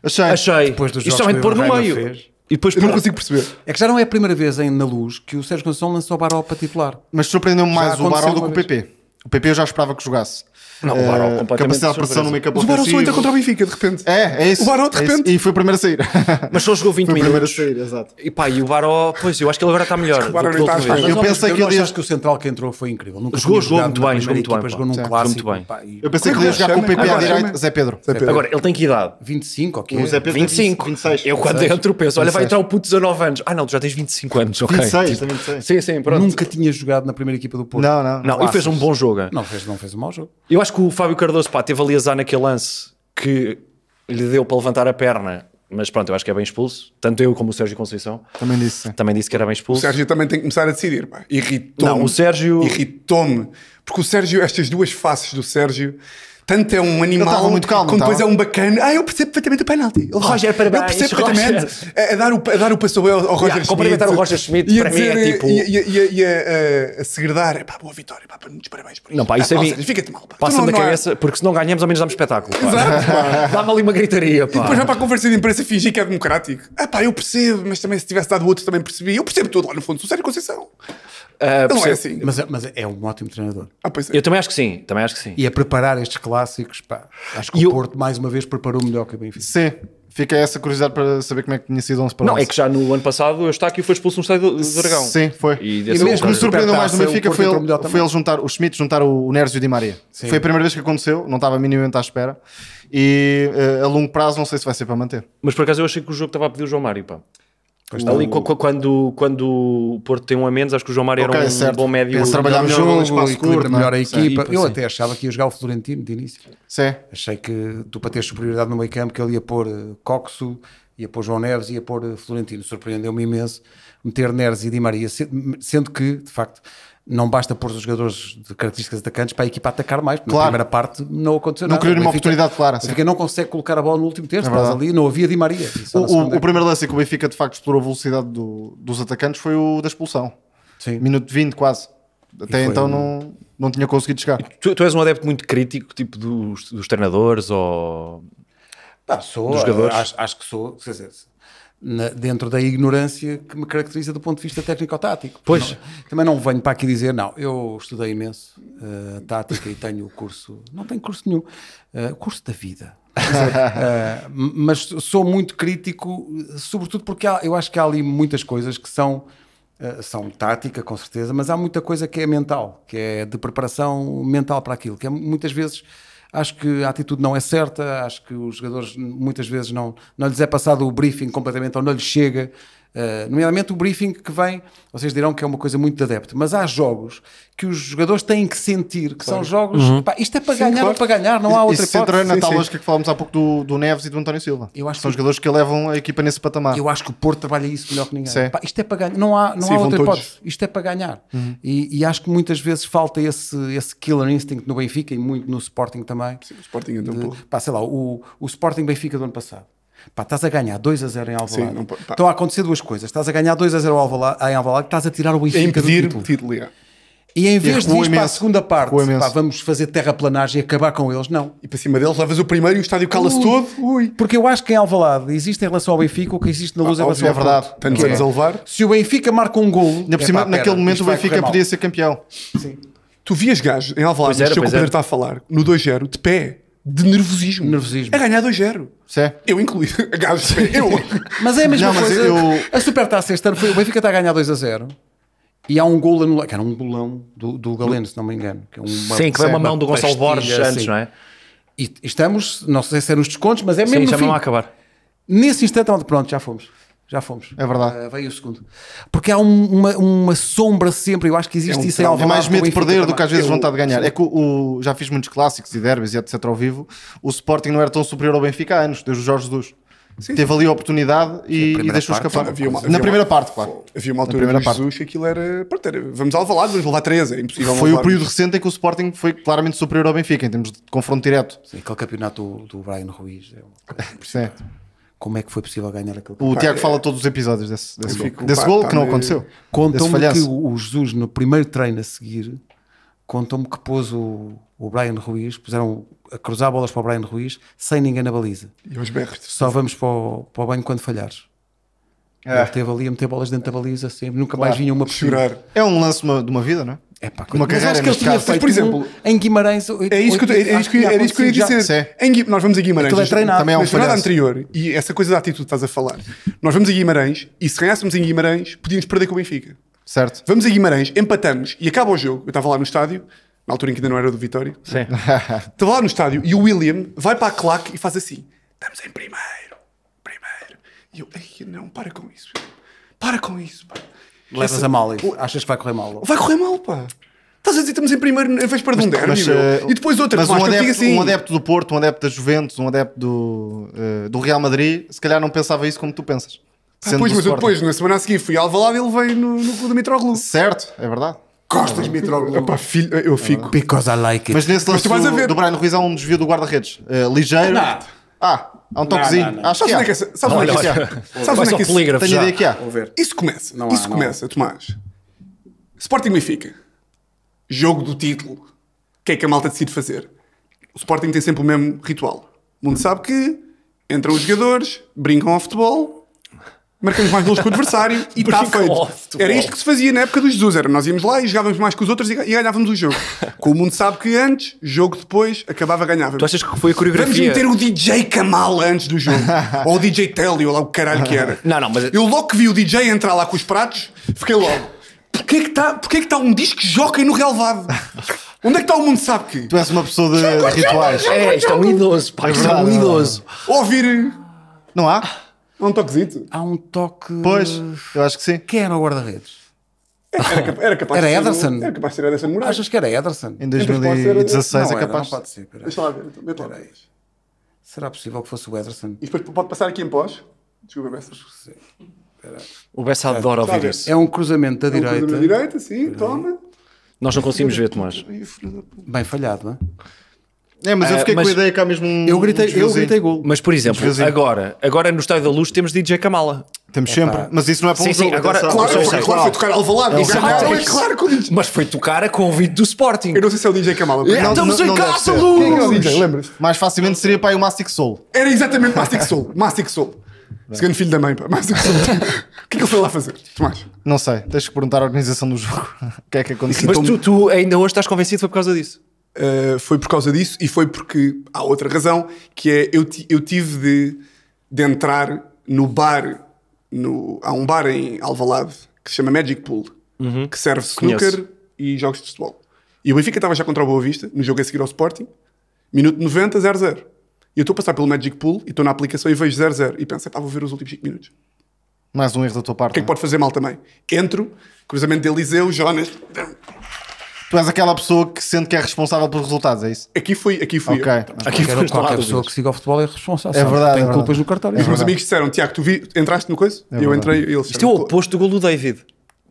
Achei. Achei. Depois dos jogos Justamente é pôr no meio. Fez. E depois eu não consigo perceber. É que já não é a primeira vez em Na Luz que o Sérgio Conceição lançou o Barol para titular. Mas surpreendeu-me mais o Barol do que o PP. O PP eu já esperava que jogasse. Não, o Baró eh, completamente Capacidade de pressão no meio campo o Baró só entra contra o Benfica, de repente. É, é isso. O Baró, de é repente. É e foi o primeiro a sair. Mas só jogou 20 foi minutos. Foi o primeiro a sair, exato. E pá, e o Baró, pois, eu acho que ele agora está melhor. O Baró não está a Eu pensei que ele ia... que o central que entrou foi incrível. Nunca jogou, jogou muito bem, jogou muito bem. Jogou num clássico. Eu pensei que ele ia jogar com o PP à direita. Zé Pedro. Agora, ele tem que idade? 25, ok. O Zé Pedro 25. 26. Eu quando entro penso, olha, vai entrar o puto de 19 anos. Ah não, tu já tens 25 anos, ok. 26, 26. Tipo, sim, sim, pronto. Nunca tinha jogado na primeira equipa do Porto. Não, não. Não, e fez um bom jogo. Não fez um mau jogo. Eu acho acho que o Fábio Cardoso pá, teve ali azar naquele lance que lhe deu para levantar a perna. Mas pronto, eu acho que é bem expulso. Tanto eu como o Sérgio Conceição. Também disse. Também disse que era bem expulso. O Sérgio também tem que começar a decidir. Irritou-me. Não, o Sérgio. Irritou-me. Porque o Sérgio, estas duas faces do Sérgio tanto é um animal muito calmo, como depois é um bacana. Ah, eu percebo perfeitamente o penalti. Roger, parabéns. Eu percebo perfeitamente a é, é dar o, a é dar o passo ao, ao Roger yeah, Complementar o Roger Schmidt para mim é tipo. E a segredar, pá, boa vitória, pá, muitos parabéns por isso. Não, pá, isso ah, é mim. Fica-te mal, Passa-me da cabeça, porque se não ganhamos, ao menos dá-me espetáculo. Exato, Dá-me ali uma gritaria, pá. E depois vai para a conversa de imprensa fingir que é democrático. Ah, pá, eu percebo, mas também se tivesse dado outro também percebi. Eu percebo tudo lá no fundo, sou sério, Conceição. Ah, não é assim. Mas, é um ótimo treinador. Ah, eu também acho que sim, também acho que sim. E a preparar estes claros clássicos. Pá, acho que e o Porto, eu... mais uma vez, preparou melhor que o Benfica. Sim. Fica essa curiosidade para saber como é que tinha sido 11 para Não, é que já no ano passado o Eustáquio foi expulso no estádio do Dragão. Sim, foi. E, e mesmo me surpreendeu mais no Benfica foi ele, foi ele juntar, o Schmidt juntar o, o e o Di Maria. Sim. Foi a primeira vez que aconteceu, não estava minimamente à espera. E uh, a longo prazo não sei se vai ser para manter. Mas por acaso eu achei que o jogo estava a pedir o João Mário, pá ali quando, quando o Porto tem um a menos, acho que o João Mário okay, era um certo. bom médio. Penso, trabalhámos melhor, jogo, curto, é? melhor a equipa. eu sim. até achava que ia jogar o Florentino de início. Sim. Achei que tu para ter superioridade no meio campo que ele ia pôr eh, Coxo, ia pôr João Neves, ia pôr eh, Florentino. Surpreendeu-me imenso meter Neres e Di Maria, sendo que, de facto, não basta pôr os jogadores de características atacantes para a equipa atacar mais, porque claro. na primeira parte não aconteceu não nada. Não criou nenhuma oportunidade clara. O Benfica não consegue colocar a bola no último terço, é mas ali não havia Di Maria. O, o, o, primeiro lance que o Benfica de facto explorou a velocidade do, dos atacantes foi o da expulsão. Sim. Minuto 20 quase. Até então não, não tinha conseguido chegar. Tu, tu, és um adepto muito crítico, tipo dos, dos treinadores ou... sou, dos jogadores? Acho, acho que sou, quer dizer, na, dentro da ignorância que me caracteriza do ponto de vista técnico-tático. Pois. Não, também não venho para aqui dizer, não, eu estudei imenso uh, tática e tenho o curso. Não tenho curso nenhum. Uh, curso da vida. uh, mas sou muito crítico, sobretudo porque há, eu acho que há ali muitas coisas que são. são tática, com certeza, mas há muita coisa que é mental, que é de preparação mental para aquilo, que é, muitas vezes acho que a atitude não é certa, acho que os jogadores muitas vezes não, não lhes é passado o briefing completamente ou não lhes chega. Eh, nomeadamente o briefing que vem, vocês dirão que é uma coisa muito adepto, mas há jogos que os jogadores têm que sentir que claro. são jogos. Uhum. Pá, isto é para sim, ganhar claro. ou para ganhar, não há outra Isso hipótese. na tal lógica que falámos há pouco do, do, Neves e do António Silva. Eu acho são os jogadores que levam a equipa nesse patamar. Eu acho que o Porto trabalha isso melhor que ninguém. Pá, isto é para ganhar, não há, não sim, há outra hipótese. Todos. Isto é para ganhar. Uhum. E, e, acho que muitas vezes falta esse, esse killer instinct no Benfica e muito no Sporting também. Sim, o Sporting é um pouco. Pá, sei lá, o, o Sporting Benfica do ano passado Pá, estás a ganhar 2 a 0 em Alvalade. Sim, não, pá. Estão a acontecer duas coisas. Estás a ganhar 2 a 0 em Alvalade, estás a tirar o Benfica é impedir do título. título é. E em vez e de ir para a segunda parte, pá, vamos fazer terraplanagem e acabar com eles, não. E para cima deles levas o primeiro e o estádio cala-se todo. Ui. Porque eu acho que em Alvalade existe em relação ao Benfica o que existe na Luz ah, em relação é ao É verdade, estamos é. a levar. Se o Benfica marca um gol... Na é pá, naquele pera, momento o Benfica podia ser campeão. Sim. Tu vias gajos em Alvalade, isto o que o Pedro está a falar, no 2-0, de pé, de nervosismo. Nervosismo. A é ganhar 2-0. Certo. É? Eu incluído. eu. Mas é a mesma não, coisa. Eu... A Supertaça este ano foi. O Benfica está a ganhar 2 a 0. E há um gol anulado, que era um golão do, do Galeno, se não me engano. Que é uma, Sim, que foi uma mão do Gonçalo Borges antes, não é? E estamos, não sei se é nos descontos, mas é mesmo. Sim, já vão acabar. Nesse instante, pronto, já fomos já fomos. É verdade. Uh, veio o segundo. Porque há um, uma, uma sombra sempre, eu acho que existe é um, isso em Alvalade. É mais medo de perder do que às vezes é vontade de ganhar. É que o, o, já fiz muitos clássicos e derbys e etc ao vivo. O Sporting não era tão superior ao Benfica há anos, desde o Jorge Jesus. Sim. Teve ali a oportunidade e, e deixou parte, escapar. Havia uma, havia na primeira uma, parte, claro. Havia uma altura na primeira Jesus parte. aquilo era, pronto, era vamos ao Alvalade, vamos levar 13, era é impossível. Foi o período recente em que o Sporting foi claramente superior ao Benfica em termos de confronto direto. Sim, aquele campeonato do, do Brian Ruiz. É como é que foi possível ganhar aquele O Tiago fala todos os episódios desse, desse gol, desse gol que não aconteceu. Contam-me que o, o Jesus, no primeiro treino a seguir, contam-me que pôs o, o Brian Ruiz, puseram a cruzar bolas para o Brian Ruiz, sem ninguém na baliza. E os berros. Só vamos para o, para o banho quando falhares. É. Ele esteve ali a meter bolas dentro da baliza sempre, nunca claro, mais vinha uma pessoa. Chorar. É um lance de uma, de uma vida, não é? É pá, uma carreira, acho que ele tinha feito, por exemplo, em Guimarães. É isso que eu, é isso que, isso que eu ia é dizer. Em, nós vamos a Guimarães. Aquilo é treinado. Também é um mas jornada anterior, e essa coisa da atitude que estás a falar, nós vamos a Guimarães e se ganhássemos em Guimarães, podíamos perder com o Benfica. Certo. Vamos a Guimarães, empatamos e acaba o jogo. Eu estava lá no estádio, na altura em que ainda não era do Vitória. Sim. estava lá no estádio e o William vai para a claque e faz assim: estamos em primeiro. E eu, ei, não, para com isso. Para com isso, pá. Levas Essa... a mal isso. Achas que vai correr mal? Vai correr mal, pá. Estás a dizer estamos em primeiro em vez para de um derby, mas, uh, e depois outra. Mas um adepto, assim... um adepto do Porto, um adepto da Juventus, um adepto do, uh, do Real Madrid, se calhar não pensava isso como tu pensas. Ah, pois, mas eu depois, na semana a seguir, fui ao Alvalade e ele veio no, no clube do Mitroglou. Certo, é verdade. Costas, é Mitroglou. filho, eu é fico... É Because I like it. Mas nesse lance tu vais a ver. do Brian Ruiz há um desvio do guarda-redes. Uh, ligeiro. nada Ah, Há um toquezinho. Acho que É que é? Sabes onde é que é? Sabes onde é que isso Tenho ideia que há. ver. Isso começa. Não é isso começa, Tomás. Sporting Benfica. Jogo do título. O que é que a malta decide fazer? O Sporting tem sempre o mesmo ritual. O mundo sabe que entram os jogadores, brincam ao futebol, marcamos mais gols que o adversário e está feito. Era isto que se fazia na época dos Jesus, era nós íamos lá e jogávamos mais que os outros e ganhávamos o jogo. Como o mundo sabe que antes, jogo depois, acabava ganhávamos. Tu achas que foi a coreografia? Vamos meter o DJ Kamal antes do jogo. ou o DJ Telly, ou lá o caralho que era. Não, não, mas... Eu logo que vi o DJ entrar lá com os pratos, fiquei logo... Porquê é que está é que está um disco jockey no relevado? Onde é que está o mundo sabe que? Tu és uma pessoa de rituais. É, isto é um idoso, pá, isto é um é idoso. Ouvir... Não há? Há um toquezito. Há um toque. Pois, eu acho que sim. Quem era o guarda-redes? Era, capaz, era era Ederson. Ser, era capaz de ser Ederson Moraes. Achas que era Ederson? Em 2016 era, é capaz. Não pode ser. É Peraí. Deixa lá ver. Então, lá. Será possível que fosse o Ederson? E depois pode passar aqui em pós? Desculpa, Bessa. O Bessa adora ouvir é, isso. É um cruzamento da direita. É um cruzamento da direita, sim, toma. Nós não conseguimos ver, Tomás. Bem falhado, não é? É, mas eu ah, fiquei mas com a ideia cá mesmo. Eu gritei, eu gritei gol. Mas, por exemplo, agora, agora no Estádio da Luz temos DJ Kamala. Temos sempre, mas isso não é para um sim, jogo. Sim, agora, claro, claro, foi, claro, foi tocar Alvalade. É, Exato, é claro que o Mas foi tocar a convite do Sporting. Eu não sei se é o DJ Kamala. É, não, estamos não, em não casa, Luz! É é lembras? Mais facilmente seria para o Mastic Soul. Era exatamente Mastic Soul. Mastic Soul. Segundo filho da mãe, pá. Mastic Soul. o que é que ele foi lá fazer, Tomás? Não sei, tens que perguntar à organização do jogo o que é que aconteceu. Mas tu, tu ainda hoje estás convencido foi por causa disso? Eh, foi por causa disso e foi porque há outra razão, que é eu, eu tive de, de entrar no bar, no, há um bar em Alvalade que se chama Magic Pool, uhum. que serve snooker e jogos de futebol. E o Benfica estava já contra o Boa Vista, no jogo a seguir ao Sporting, minuto 90, 0-0. E eu estou a passar pelo Magic Pool e estou na aplicação e vejo 0-0 e penso, pá, vou ver os últimos 5 minutos. Mais um erro da tua parte. O que é que é? pode fazer mal também? Entro, cruzamento de Eliseu, Jonas, Tu és aquela pessoa que sente que é responsável pelos resultados, é isso? Aqui fui, aqui fui. Okay. Aqui qualquer pessoa que siga o futebol é responsável. É verdade. Tem é culpas no cartório. É Os meus amigos disseram, Tiago, tu vi, entraste no coisa? É eu entrei. Eles Isto é o oposto do gol do David,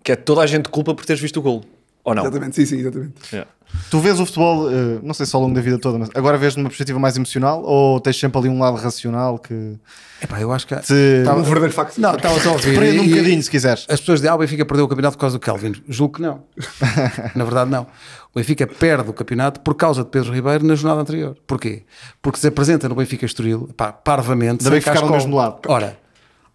que é toda a gente culpa por teres visto o gol. Ou não? Exatamente, sim, sim, exatamente. Yeah. É. Tu vês o futebol, eh, não sei se ao longo da vida toda, mas agora vês numa perspectiva mais emocional ou tens sempre ali um lado racional que. pá, eu acho que. Te... Tava... Um verdadeiro facto. Não, estava só a ouvir. Prende um bocadinho se quiseres. As pessoas de ah, o Benfica perdeu o campeonato por causa do Kelvin. Julgo que não. na verdade, não. O Benfica perde o campeonato por causa de Pedro Ribeiro na jornada anterior. Porquê? Porque se apresenta no Benfica Estoril, pá, parvamente. que ficaram do mesmo lado. Ora,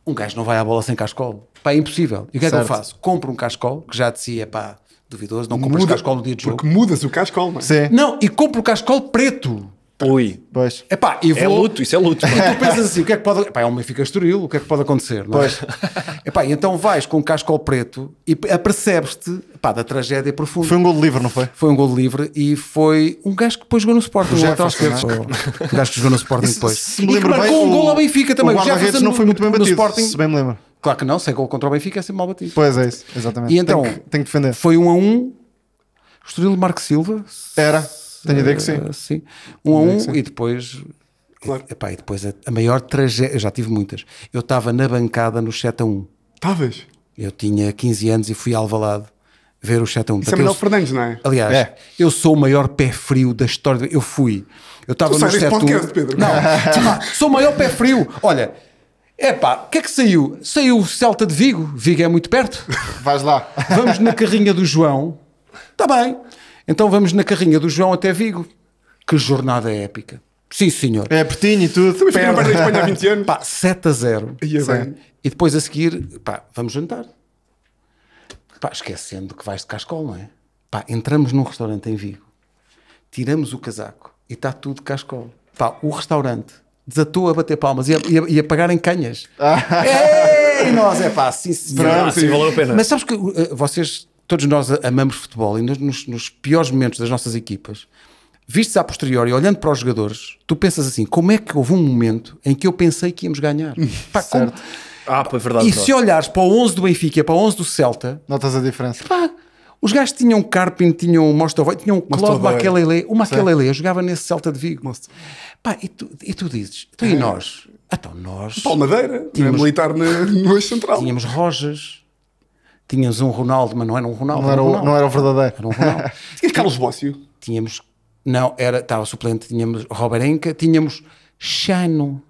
um gajo não vai à bola sem cascola. Pá, é impossível. E o que certo. é que eu faço? Compro um cascola, que já de si é pá, duvidoso, não compras muda, cascol no dia de jogo. Porque mudas o cascola, não é? Não, e compro o cascola preto. Ui. Pois. Epá, e é vou... É luto, isso é luto. É? tu pensas assim, o que é que pode... Epá, é um Benfica estoril, o que é que pode acontecer? Não é? Pois. Epá, então vais com um casco ao preto e apercebes-te da tragédia profunda. Foi um gol de livre, não foi? Foi um gol de livre e foi um gajo que depois jogou no Sporting. O Jefferson, é? um gajo que jogou no Sporting depois. Se, se me lembro e que marcou bem, um gol ao Benfica também. O, o Jefferson não foi muito bem batido, Sporting, se bem me lembro. Claro que não, sem gol contra o Benfica é sempre mal batido. Pois é isso, exatamente. E então, tem que, tem que defender. Foi um a um, o Estoril Marco Silva. Era. Tenho a ideia que sim. Eh, sim. Um a um e depois Claro. Epá, e depois a, maior tragédia, eu já tive muitas. Eu estava na bancada no 7 a 1. Estavas? Eu tinha 15 anos e fui alvalado ver o 7 a 1. Isso é Manuel Fernandes, não é? Aliás, é. eu sou o maior pé frio da história. Eu fui. Eu estava no 7 a 1. podcast, Pedro. Não, não, sou o maior pé frio. Olha, Epá, o que é que saiu? Saiu o Celta de Vigo. Vigo é muito perto. Vais lá. Vamos na carrinha do João. Está bem. Então vamos na carrinha do João até Vigo. Que jornada é épica. Sim, senhor. É, pertinho e tudo. Mas não perdem da Espanha há 20 anos. Pá, 7 a 0. E, É e depois a seguir, pá, vamos jantar. Pá, esquecendo que vais de Cascola, não é? Pá, entramos num restaurante em Vigo, tiramos o casaco e está tudo de cascol. Pá, o restaurante desatou a bater palmas e a, e a, e a pagar em canhas. Ah. Ei, nós, é pá, sim, senhor. Pronto, sim, valeu a pena. Mas sabes que uh, vocês todos nós amamos futebol e nos, nos piores momentos das nossas equipas, vistos a posteriori, olhando para os jogadores, tu pensas assim: como é que houve um momento em que eu pensei que íamos ganhar? Pá, certo. Como... Ah, pá, é verdade. E se olhares para o 11 do Benfica e para o 11 do Celta, notas a diferença. Pá, os gajos tinham Carpin, tinham Mostovoi, tinham Claude Makelele. O Makelele jogava nesse Celta de Vigo. Pá, e tu, e tu dizes, então e é. nós? Então nós... Palmadeira, é tínhamos, militar no no eixo central. Tínhamos Rojas, Tinhas um Ronaldo, mas não era um Ronaldo. Não era, um Ronaldo. Não era o verdadeiro. Era um Ronaldo. Tinhas Carlos Bócio. Tínhamos, não, era, estava suplente, tínhamos Enca, tínhamos Chano.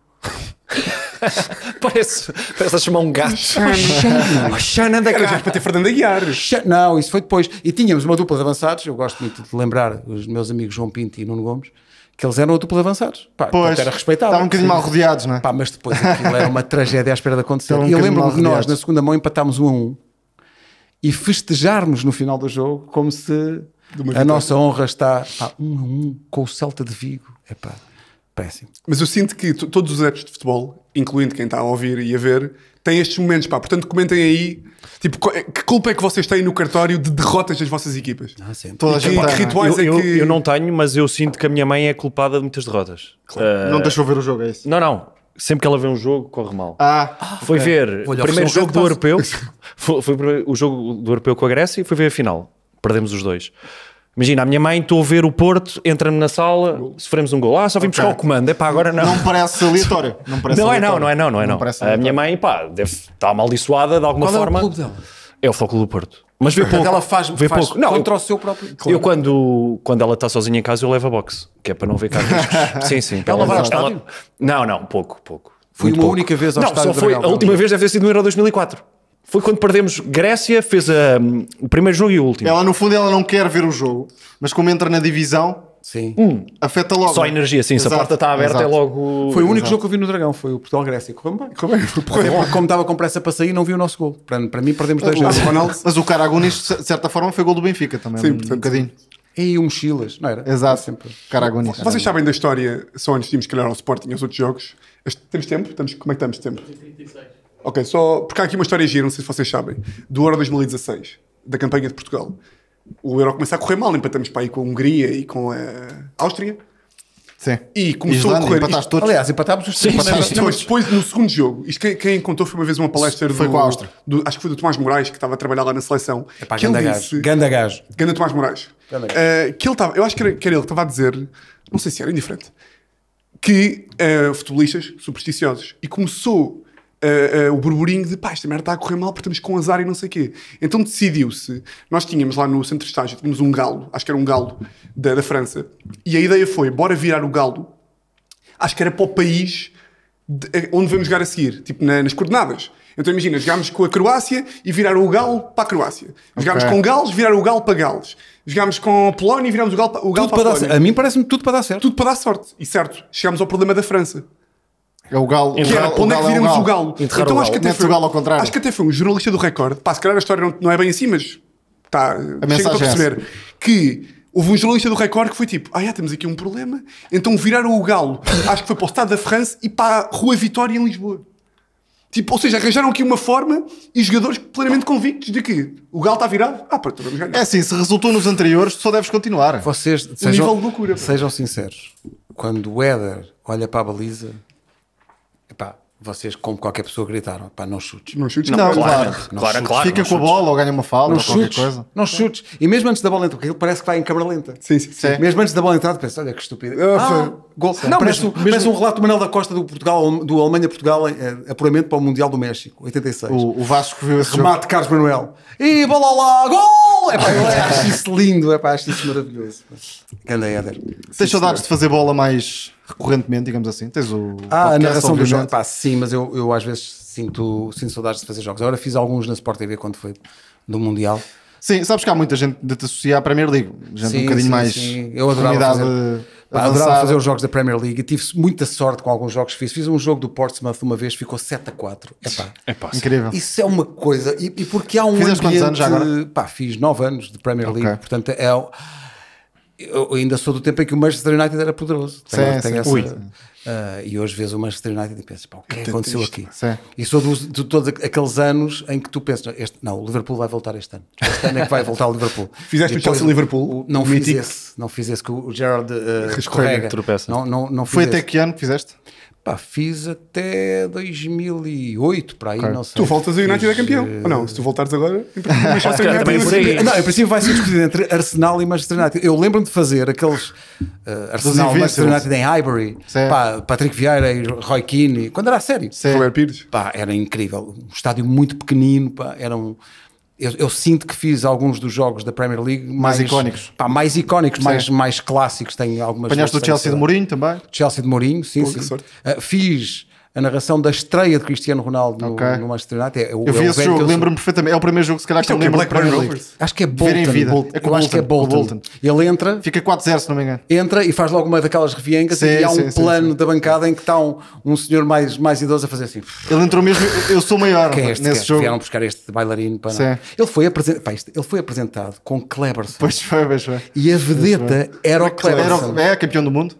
parece, parece a chamar um gato. Chano Xana é da cara. para ter Fernando Aguiar. Não, isso foi depois. E tínhamos uma dupla de avançados, eu gosto muito de lembrar os meus amigos João Pinto e Nuno Gomes, que eles eram uma dupla de avançados. Pá, pois, era respeitado. Estavam um bocadinho mal rodeados, não é? Pá, mas depois aquilo era uma tragédia à espera de acontecer. Um e eu lembro-me de nós, na segunda mão, empatámos um a um e festejarmos no final do jogo como se a nossa honra está pá, um a um com o Celta de Vigo. É pá, péssimo. Mas eu sinto que todos os adeptos de futebol, incluindo quem está a ouvir e a ver, têm estes momentos, pá. Portanto, comentem aí, tipo, que culpa é que vocês têm no cartório de derrotas das vossas equipas? Ah, sempre. que, rituais tá. é eu, é que... Eu, eu, não tenho, mas eu sinto que a minha mãe é culpada de muitas derrotas. Claro. Uh... Não deixou ver o jogo, é isso? Não, não sempre que ela vê um jogo, corre mal. Ah, ah foi okay. ver o primeiro jogo do Europeu, foi, foi, o jogo do Europeu com a Grécia e foi ver a final. Perdemos os dois. Imagina, a minha mãe, estou a ver o Porto, entra-me na sala, sofremos um gol. Ah, só vim okay. buscar o comando, é pá, agora não. Não parece aleatório. Não, parece não, aleatório. É, não, não é não, não é não. não a minha mãe, pá, deve estar amaldiçoada de alguma Qual forma. É o clube dela? É o Foco do Porto. Mas vê pouco. ela faz, vê faz pouco. Não, contra eu, o seu próprio. Claro. Eu, quando, quando ela está sozinha em casa, eu levo a box, que é para não ver carros. sim, sim. Ela, vai ao estádio? Não, não, pouco, pouco. Foi uma pouco. única vez ao não, estádio. Só foi, a última vez deve ter sido no Euro 2004. Foi quando perdemos Grécia, fez a, um, o primeiro jogo e o último. Ela, no fundo, ela não quer ver o jogo, mas como entra na divisão, Sim. Um, afeta logo. Só a energia, sim. Exato. Se a porta está aberta, é Exato. é logo. Foi o único Exato. jogo que eu vi no Dragão, foi o Portugal-Grécia. Correu bem, correu bem. Correu bem. como estava com pressa para sair, não vi o nosso gol. Para, para mim, perdemos dois jogos. Mas o Caragunis, de certa forma, foi gol do Benfica também. Sim, um, portanto, um bocadinho. E o Mochilas, não era? Exato, sempre. Caragonis. Vocês sabem da história, só antes tínhamos que olhar ao Sporting e aos outros jogos. Este, temos tempo? Estamos, como é que estamos de tempo? 36. Ok, só. Porque há aqui uma história gira, não sei se vocês sabem, do Euro 2016, da campanha de Portugal o euro começa a correr mal, empatamos para aí com a Hungria e com a Áustria. Sim. E começou Islândia, a correr. Empataste todos. Aliás, empatámos os todos. Mas depois, no segundo jogo, isto quem, quem, contou foi uma vez uma palestra foi do, com a Áustria. Do, acho que foi do Tomás Moraes, que estava a trabalhar lá na seleção. É que ganda disse, Ganda gajo. Ganda Tomás Moraes. Ganda uh, que ele estava, eu acho que era, que era ele que estava a dizer, não sei se era indiferente, que uh, futebolistas supersticiosos. E começou uh, uh, o burburinho de pá, esta merda está a correr mal porque estamos com azar e não sei o quê. Então decidiu-se, nós tínhamos lá no centro de estágio, tínhamos um galo, acho que era um galo da, da França, e a ideia foi, bora virar o galo, acho que era para o país de, eh, onde vamos jogar a seguir, tipo na, nas coordenadas. Então imagina, jogámos com a Croácia e virar o Galo para a Croácia. Jogámos okay. com Gales, virar o Galo para Gales. Jogámos com a Polónia e virámos o Galo, o Galo para, para a Polónia. A mim parece-me tudo para dar certo. Tudo para dar sorte. E certo, chegámos ao problema da França. É o galo. onde é que viramos é o galo? Enterrar então, o galo. Acho que até foi, o galo ao contrário. Acho que até foi um jornalista do Record. Pá, se calhar a história não, não é bem assim, mas tá, a chega a é perceber. É que houve um jornalista do Record que foi tipo: Ah, já, temos aqui um problema. Então viraram o galo. acho que foi para o Estado da França e para a Rua Vitória em Lisboa. Tipo, ou seja, arranjaram aqui uma forma e jogadores plenamente convictos de que o galo está virado. Ah, pronto, vamos ganhar. É assim, se resultou nos anteriores, só deves continuar. Vocês, sejam, nível de loucura. Sejam pô. sinceros. Quando o Éder olha para a baliza, Epá, vocês, como qualquer pessoa, gritaram: pá, não chutes. Não chutes, não, não claro. Não, não claro, chutes. claro. Fica com a bola ou ganha uma falta ou qualquer coisa. Não chutes. E mesmo antes da bola entrar, aquilo parece que vai em câmara lenta. Sim, sim, sim. Mesmo antes da bola entrar, pensa: olha que estúpido. Ah, ah, gol. Sim. Não, parece, mesmo, parece mesmo... um relato do Manuel da Costa do, Portugal, do Alemanha-Portugal, eh, apuramento para o Mundial do México, 86. O, o Vasco viu esse Remate de Carlos Manuel. E bola lá, gol! É pá, eu acho isso lindo, é pá, acho isso maravilhoso. Ganda Éder. Tens saudades de fazer bola mais recorrentemente, digamos assim. Tens o. Ah, a narração do jogo. Pá, sim, mas eu, eu às vezes sinto, sinto saudades de fazer jogos. Agora fiz alguns na Sport TV quando foi do Mundial. Sim, sabes que há muita gente de te associar à Premier League. Gente sim, um bocadinho sim, mais. Sim. Eu adorava fazer, pá, adorava fazer os jogos da Premier League e tive muita sorte com alguns jogos que fiz. Fiz um jogo do Portsmouth uma vez, ficou 7 a 4. Epá, pá, Incrível. Isso é uma coisa. E, e porque há um. Fizeste ambiente, quantos anos já agora? Pá, fiz 9 anos de Premier League, okay. portanto é eu ainda sou do tempo em que o Manchester United era poderoso. Tenho, sim, tenho sim. Essa, uh, e hoje vês o Manchester United e pensas, pá, o que é que aconteceu isto, aqui? Sim. E sou de todos aqueles anos em que tu pensas, este, não, o Liverpool vai voltar este ano. Este ano é que vai voltar o Liverpool. Fizeste depois, o Chelsea Liverpool? O, não fiz esse, não fiz esse, que o Gerard uh, ah, é escorrega. Não, não, não Foi até que ano que fizeste? Pá, fiz até 2008 para aí, claro. não sei. Tu voltas e United é campeão. Eh, ou não? Se tu voltares agora, em princípio, Manchester United é Não, em princípio vai ser discutido entre Arsenal e Manchester United. Eu lembro-me de fazer aqueles uh, Arsenal Manchester United em Highbury, pá, Patrick Vieira e Roy Keane, quando era a sério. Roberto Pires. Pá, era incrível. Um estádio muito pequenino, pá, era um eu, eu, sinto que fiz alguns dos jogos da Premier League mais, mais icónicos, pá, mais icónicos, mais, mais clássicos. Tenho algumas. Apanhaste do Chelsea de Mourinho também? Chelsea de Mourinho, sim, Pô, sim. Uh, fiz a narração da estreia de Cristiano Ronaldo okay. no, no Manchester United. É, eu é vi esse jogo, lembro-me perfeitamente. É o primeiro jogo, se calhar, Isto que é eu é lembro Black é Acho que é Bolton. Em vida. Bolton. É com eu Bolton. acho que é Bolton. Bolton. Ele entra... Fica 4-0, se não me engano. Entra e faz logo uma daquelas reviengas sim, e há sim, um sim, plano da bancada em que está um, um senhor mais, mais idoso a fazer assim. Ele entrou mesmo, eu sou maior que é este, nesse que é? jogo. Vieram buscar este bailarino para... Sim. Ele foi, apresen... Pá, ele foi apresentado com Cleberson. Pois foi, pois foi. E a vedeta era o Cleberson. é campeão do mundo.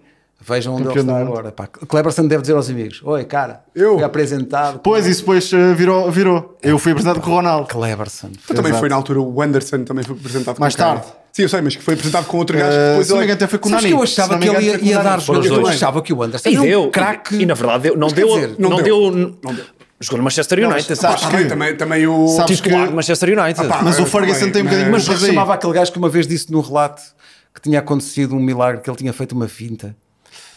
Vejam onde ele está agora. Pá. Cleberson deve dizer aos amigos: Oi, cara, eu fui apresentado. Pois, é? isso depois eh, virou. virou. Eu fui apresentado com o Ronaldo. Cleberson. também foi na altura o Anderson, também foi apresentado Mais tarde. Cara. Sim, eu sei, mas que foi apresentado com outro gajo. Eh, depois uh, ele... até foi com o Nani. que eu achava que ele ia, ia dar dois. Eu achava que o Anderson e deu, um craque. E na verdade, deu, não, deu, dizer, não, não, deu, não deu. Jogou no Manchester United. Não, sabes que, também, também o sabes que... Manchester United. mas o Ferguson tem um bocadinho Mas chamava aquele gajo que uma vez disse no relato que tinha acontecido um milagre, que ele tinha feito uma finta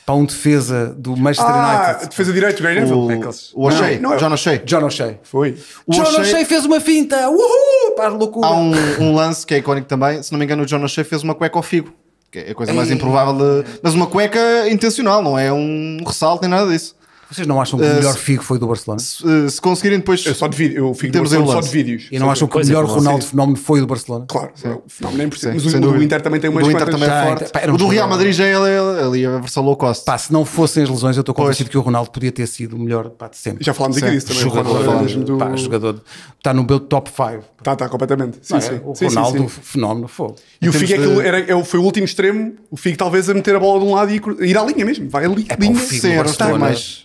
para um defesa do Manchester ah, United. Ah, defesa direito, Gary Neville. O, é o O'Shea, não, não, é John O'Shea. John O'Shea. Foi. O John O'Shea... O'Shea fez uma finta, uhul, para loucura. Há um, um, lance que é icónico também, se não me engano o John O'Shea fez uma cueca ao figo. Que é a coisa Ei. mais improvável, de... mas uma cueca intencional, não é um ressalto nem nada disso. Vocês não acham que o eh, melhor Figo foi do Barcelona? Se, eh, se conseguirem depois. Eu só de vídeo. Eu temos só de vídeos. E não acham que o é, melhor Ronaldo sim. Fenómeno foi do Barcelona? Claro, sim. Não, nem é por Mas o, do Inter também tem uma Inter também é ah, forte. Então, pá, o do Real Madrid já é ali a versão low cost. Pá, se não fossem as lesões, eu estou convencido que o Ronaldo podia ter sido o melhor pá, de sempre. Já falámos aqui disso também. Jogador, jogador. Está no meu top 5. Está, está, completamente. Sim, sim. O Ronaldo, fenómeno, foi E o Figo é foi o último extremo. O Figo talvez a meter a bola de um lado e ir à linha mesmo. Vai ali, linha. Sim, era mais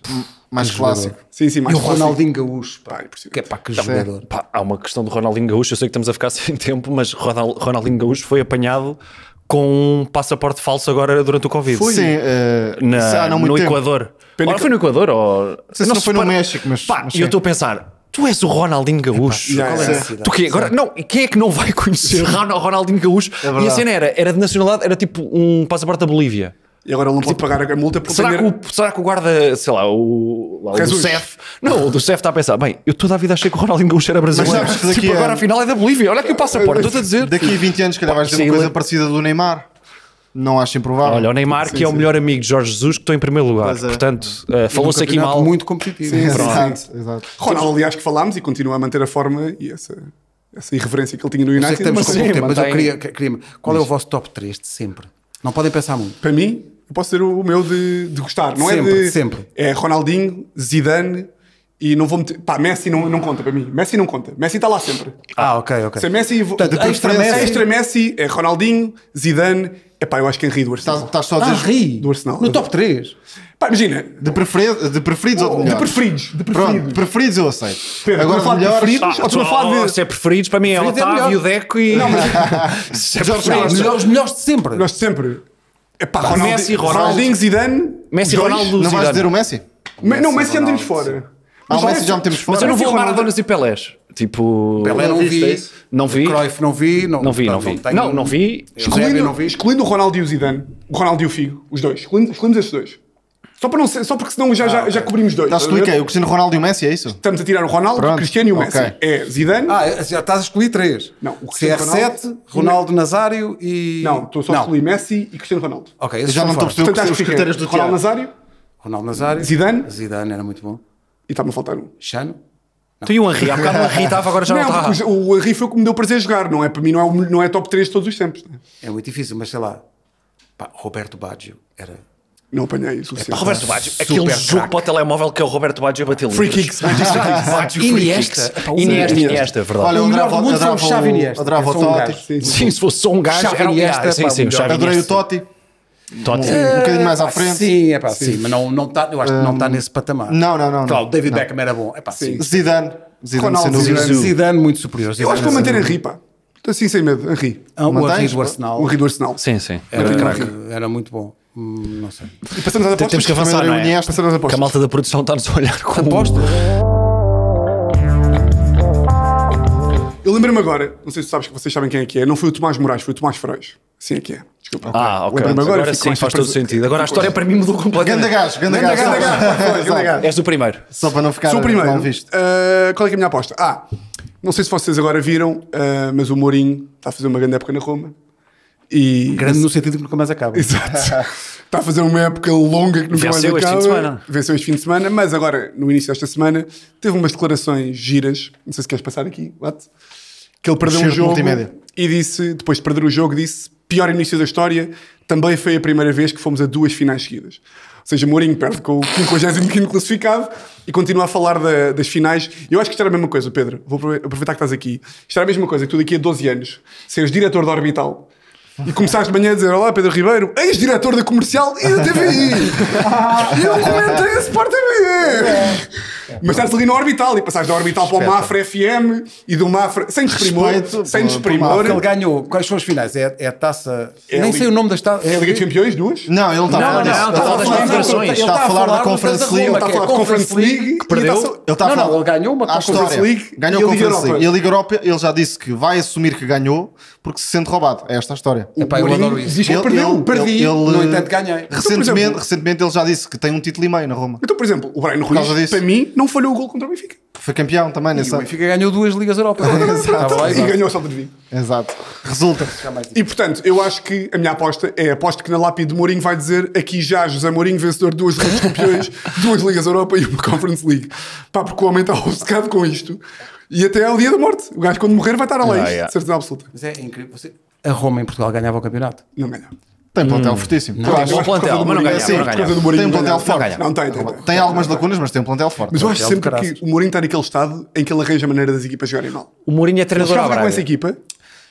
mais que clássico. Jogador. Sim, sim, mais e o Ronaldinho Gaúcho, pá, é que, é, pá, que jogador. Pá, há uma questão do Ronaldinho Gaúcho, eu sei que estamos a ficar sem tempo, mas Ronaldinho Gaúcho foi apanhado com um passaporte falso agora durante o Covid. Foi sim, uh, na, não no Equador. Pena que... foi no Equador ou... Não sei se não, não foi para... no México, mas... Pá, mas eu estou a pensar... Tu és o Ronaldinho Gaúcho. Epá, yeah, é? Tu quê? Agora, não, quem é que não vai conhecer Ronaldinho Gaúcho? É e a cena era, era de nacionalidade, era tipo um passaporte da Bolívia. E agora ele não pode tipo, pagar a multa porque será, que o, será que o guarda, sei lá, o, lá, o do CEF... Não, o do CEF está a pensar, bem, eu toda a vida achei que o Ronaldinho Gaúcho era brasileiro. Mas, sabes, tipo, agora a... afinal é da Bolívia. Olha aqui o passaporte, estou a dizer. Daqui a 20 anos, que calhar vais ter uma coisa parecida do Neymar. Não acho improvável. Olha, o Neymar sim, que é o melhor amigo de Jorge Jesus que estou em primeiro lugar. É. Portanto, uh, falou-se aqui mal. muito competitivo. Sim, exato, exato. Ronaldo, aliás, que falámos e continua a manter a forma e essa, essa irreverência que ele tinha no é United. Mas, mas, sim, mas eu queria, queria... Qual é o vosso top 3 de sempre? Não podem pensar muito. Para mim, eu posso ser o meu de, de gostar. Não é sempre, é de, sempre. É Ronaldinho, Zidane e não vou meter. Pá, Messi não, não conta para mim. Messi não conta. Messi está lá sempre. Ah, ok, ok. Se é Messi. Portanto, extra, extra é Messi. extra Messi é Ronaldinho, Zidane. É pá, eu acho que Henri do Arsenal. Estás só a ah, dizer. Henri? Do Arsenal. No top 3. Pá, imagina. De, prefer... de preferidos oh, ou de melhores? De preferidos. De preferidos. Pronto, preferidos eu aceito. Pedro, Agora, falar de preferidos? Ah, ou falar de... Oh, se é preferidos, para mim é, é Otávio, é Deco e. Não, mas. se é melhores, melhores de sempre. Melhores de sempre. Ronaldo, Messi, Ronaldo. Ronaldinho, Zidane. Messi, dois. Ronaldo, Zidane. Não vais dizer o Messi? não, Messi já fora. Ah, o Messi já metemos fora. Mas eu não vou a Adonis e Pelés. Tipo. Pelé não vi. Não vi. Cruyff não vi. Não, vi, não vi. Não, não vi. Excluindo, o Ronaldo e o Zidane. O Ronaldo e o Figo. Os dois. Excluímos esses dois. Só, para não ser, só porque senão já, já, ah, já cobrimos dois. Já expliquei, o Cristiano Ronaldo e o Messi, é isso? Estamos a tirar o Ronaldo, Pronto, o Cristiano e o Messi. É Zidane. Ah, é, já estás a escolher três. Não, o Cristiano CR7, Ronaldo, Nazário e. não, estou só a escolher Messi e Cristiano Ronaldo. Ok, esses Já não estão a perceber o Portanto, que os critérios do Ronaldo Nazário Ronaldo Nazário. Zidane. Zidane era muito bom. e está-me a faltar um. Xano. Tu e o Henri, há bocado o Henri estava, agora já não, o Henri foi o que me deu prazer jogar, não é? Para mim não é, não é top 3 de todos os tempos. É? é muito difícil, mas sei lá. Pá, Roberto Baggio era não apanhei isso. É, Roberto Baggio, aquele jogo crack. para o telemóvel que é o Roberto Baggio a bater Free kicks. Baggio, Iniesta. Iniesta, Iniesta, é verdade. Olha, o melhor do mundo o Xavi Iniesta. Adorava o Totti. Sim, se fosse só um gajo, era Iniesta. É sim, sim, Adorei o Totti. Totti. Um, um bocadinho mais à frente. Sim, é pá, sim. mas não, não tá, eu acho que não está nesse patamar. Não, não, não. Claro, David Beckham era bom. É pá, sim. Zidane. Zidane, Zidane, muito superior. eu acho que vou manter Henri, pá. Estou assim sem medo, Henri. Ah, o Henri do Arsenal. O Henri do Arsenal. Sim, sim. Era, era muito bom não sei. E passamos às apostas. Temos que avançar, não é? Passamos apostas. Que a malta da produção está-nos a olhar com... Apostas? Eu lembro me agora, não sei se sabes que vocês sabem quem é que é, não foi o Tomás Moraes, foi o Tomás Freud. Sim, é que é. Desculpa. Ah, ok. Agora, agora sim, faz todo o sentido. Agora a história para mim mudou completamente. Ganda gajo, ganda gajo. És o primeiro. Só para não ficar Sou o primeiro. mal visto. Uh, qual é, é a minha aposta? Ah, não sei se vocês agora viram, uh, mas o Mourinho está a fazer uma grande época na Roma. E Grande no sentido que nunca mais acaba. Exato. Está a fazer uma época longa que nunca Venceu mais acaba. Venceu este fim de semana. Venceu este fim de semana, mas agora, no início desta semana, teve umas declarações giras, não sei se queres passar aqui, what? que ele perdeu o um jogo multimédia. e disse, depois de perder o jogo, disse, pior início da história, também foi a primeira vez que fomos a duas finais seguidas. Ou seja, Mourinho perde com o 55 classificado e continua a falar da, das finais. Eu acho que isto era a mesma coisa, Pedro. Vou aproveitar que estás aqui. Isto era a mesma coisa que tu daqui a 12 anos seres diretor da Orbital e começaste de manhã a dizer: Olá, Pedro Ribeiro, ex-diretor da comercial e da TVI. e eu comentei a Sport TV. Mas estás ali no orbital e passaste da orbital para o Mafra FM e do Mafra. Sem desprimor. Respeito, sem desprimor. Ele ganhou. Quais são as finais? É, é a taça. É Nem a sei o nome das taças. É a Liga de Campeões, duas? Não, ele tá não está tá a falar das Não, está, está a falar da Conference League. Ele está a falar da Conference League. Que perdeu. Ele está tá a falar. Ele ganhou uma Conference League. Ganhou a Conference League. E a Liga Europa, ele já disse que vai assumir que ganhou porque se sente roubado. É esta a história. O é Epá, eu adoro isso. Diz que ele, perdeu, ele, perdi, ele, no eh, entanto ganhei. Então, recentemente, então, exemplo, recentemente ele já disse que tem um título e meio na Roma. Então, por exemplo, o Brian Ruiz, para mim, não falhou o gol contra o Benfica. Foi campeão também, nessa. E o Benfica ganhou duas Ligas Europa. exato, tá e ganhou só de Vigo. Exato. Resulta. E portanto, eu acho que a minha aposta é aposto que na lápide de Mourinho vai dizer aqui já José Mourinho, vencedor de duas Ligas Campeões, duas Ligas Europa e uma Conference League. Pá, porque o homem está obcecado com isto. E até é o dia da morte. O gajo, quando morrer, vai estar a lei, ah, yeah. de certeza absoluta. Mas é incrível. Você a Roma em Portugal ganhava o campeonato? Não ganhava. Tem plantel hum. fortíssimo. Não, tem um plantel, mas não ganha. Sim, não Tem um plantel forte. Não, tem, tem, tem. algumas lacunas, mas tem um plantel forte. Mas eu acho sempre que o Mourinho está naquele estado em que ele arranja a maneira das equipas jogarem mal. O Mourinho é treinador. Ele com essa equipa.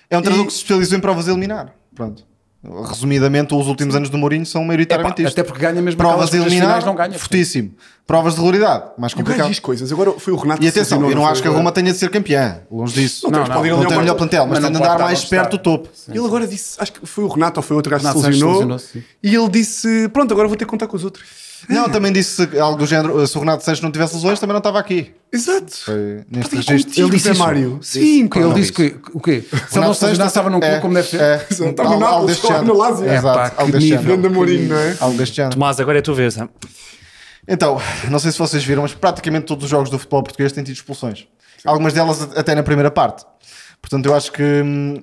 É um treinador que se especializou em provas a eliminar. Pronto. Resumidamente, os últimos anos do Mourinho são maioritariamente é, pá, isto. Até porque ganha mesmo provas eliminadas, não ganha. Fortíssimo. Provas de regularidade, mais complicado. coisas. Agora foi o Renato E atenção, eu não acho que a Roma tenha de ser campeã, longe disso. Não, não, não, não, não tem o melhor plantel, mas, tem de andar mais perto do topo. Ele agora disse, acho que foi o Renato ou foi outro gajo que se lesionou. E ele disse: Pronto, agora vou ter que contar com os outros. Não, também disse algo do género: se o Renato Sanches não tivesse lesões, também não estava aqui. Exato. Foi neste registro. Ele disse isso. Mário. Sim, disse, ele disse que o quê? Se ele é- é é? não estava num clube como deve ser. É, estava na estava no Lásio. É, pá, que nível. exato Algo deste ano. Tomás, agora é tua vez. Então, não sei se vocês viram, mas praticamente todos os jogos do futebol português têm tido expulsões. Algumas delas até na primeira parte. Portanto, eu acho que hum,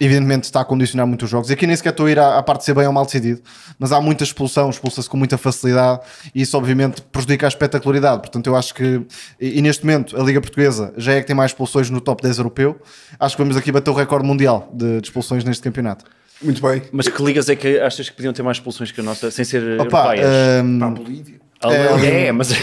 evidentemente está a condicionar muito os jogos. Aqui nem sequer estou a ir à, à parte de ser bem ou mal decidido, mas há muita expulsão, expulsa-se com muita facilidade e isso obviamente prejudica a espetacularidade. Portanto, eu acho que, e, e, neste momento, a Liga Portuguesa já é que tem mais expulsões no top 10 europeu. Acho que vamos aqui bater o recorde mundial de, de expulsões neste campeonato. Muito bem. Mas que ligas é que achas que podiam ter mais expulsões que a nossa, sem ser Opa, europeias? Um... Ehm, para a Bolívia. É, é, mas é.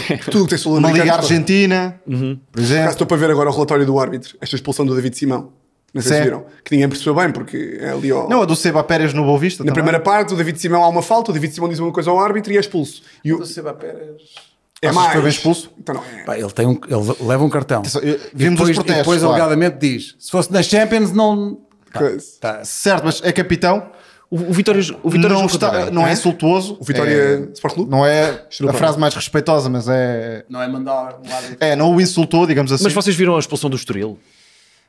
Uma Liga Argentina, uhum. por exemplo. estou para ver agora o relatório do árbitro, esta expulsão do David Simão. Vocês viram? Que ninguém percebeu bem, porque é ali Ó... Não, a do Seba Pérez no Boa Vista Na também. primeira parte, o David Simão há uma falta, o David Simão diz uma coisa ao árbitro e é expulso. E o... Do Seba Pérez... É mais. Foi bem expulso? Então não. É. Pá, ele, tem um, ele leva um cartão. Vimos depois, os protestos. E depois, claro. alegadamente, diz: se fosse na Champions, não. Tá, tá. Certo, mas é capitão. O, o Vitória, o Vitória não, está, não é, é insultuoso. O Vitória é, Sport Clube? Não é a frase mais respeitosa, mas é. Não é mandar. É, não o insultou, digamos assim. Mas vocês viram a expulsão do Estoril?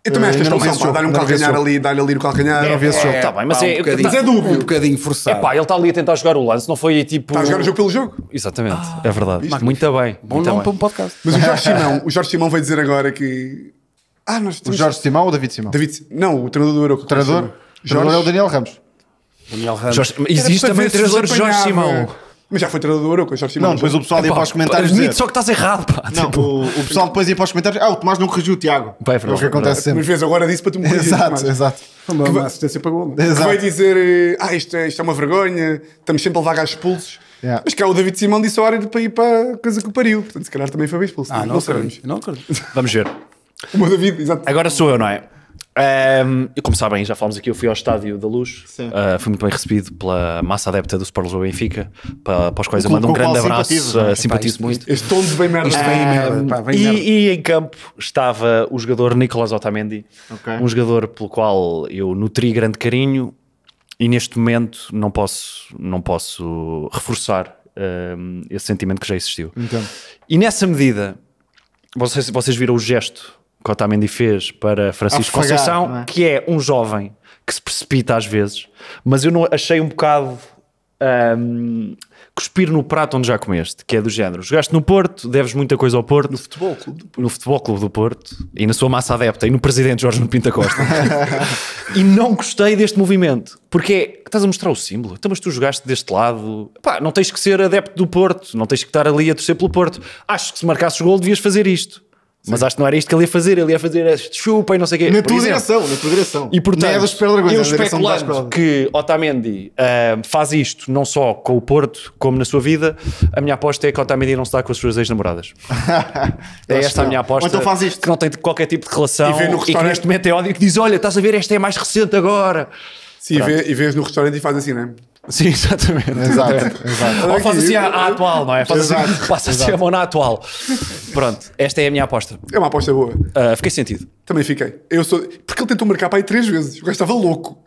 Eu também eh, acho que esta opção, dar-lhe um calcanhar ali, dar-lhe ali o calcanhar. Deve é, esse jogo, é, está é. bem, mas é... Mas é duplo Um bocadinho forçado. É pá, ele está ali a tentar jogar o lance, não foi tipo... Está a jogar o jogo pelo jogo. Exatamente, ah, é verdade. Muito bem. Bom nome para um podcast. Mas o Jorge Simão, o Jorge Simão vai dizer agora que... Ah, nós temos... O Jorge Simão ou o David Simão? David... Não, o treinador do Euro. O treinador? Jorge... O treinador é o Daniel Ramos. Daniel Ramos. Jorge... Existe também o treinador Jorge Simão. Mas já foi treinador, eu com Não, depois o pessoal ia para os comentários. Admito só que estás errado, pá. Não, Tipo, o, pessoal depois ia para os comentários. Ah, o Tomás não corrigiu o Tiago. É, é o que é acontece acontece Mas vezes agora disse para tu me corrigir, Exato, exato. Uma, assistência para gol. Que vai dizer, eh, ah, isto é, é uma vergonha, estamos sempre a levar gajos expulsos. Yeah. Mas cá é o David Simão disse ao área para ir para a coisa que o pariu. Portanto, se calhar também foi bem expulso. Ah, não, sabemos. Não Vamos ver. O meu David, exato. Agora sou eu, não é? Um, como sabem, já falamos aqui, eu fui ao Estádio da Luz. Uh, fui muito bem recebido pela massa adepta do Sport Lisboa Benfica, para, para os quais eu mando um grande abraço. Ah, é? Simpatizo, uh, simpatizo Epá, muito. Este tom de bem merda. Isto bem merda. Pá, bem e, merda. e, em campo estava o jogador Nicolas Otamendi, okay. um jogador pelo qual eu nutri grande carinho e neste momento não posso, não posso reforçar esse sentimento que já existiu. Então. E nessa medida, vocês, vocês viram o gesto que Otamendi fez para Francisco Afagar, Conceição, é? que é um jovem que se precipita às vezes, mas eu não achei um bocado um, cuspir no prato onde já comeste, que é do género. Jogaste no Porto, deves muita coisa ao Porto. No Futebol Clube do Porto. No Futebol Clube do Porto e na sua massa adepta e no presidente Jorge Pinta Costa. e não gostei deste movimento, porque é, estás a mostrar o símbolo. Então, mas tu jogaste deste lado. Pá, não tens que ser adepto do Porto, não tens que estar ali a torcer pelo Porto. Acho que se marcasses o gol devias fazer isto. Mas acho que não era isto que ele ia fazer, ele ia fazer chupa e não sei o quê. Na tua direção, na tua direção. E portanto, é eu é especulando que Otamendi uh, faz isto não só com o Porto, como na sua vida, a minha aposta é que Otamendi não está com as suas ex-namoradas. é esta a minha aposta. Ou então faz isto. Que não tem qualquer tipo de relação e, e que neste momento é ódio que diz, olha, estás a ver, esta é mais recente agora. Sim, vê e vês no restaurante e faz assim, não é? Sim, exatamente. É, exato, é. exato. Ou faz assim à, atual, não é? Faz assim, exato, passa assim a mão na atual. Pronto, esta é a minha aposta. É uma aposta boa. Uh, fiquei sentido. Também fiquei. Eu sou... Porque ele tentou marcar para aí três vezes. O gajo estava louco.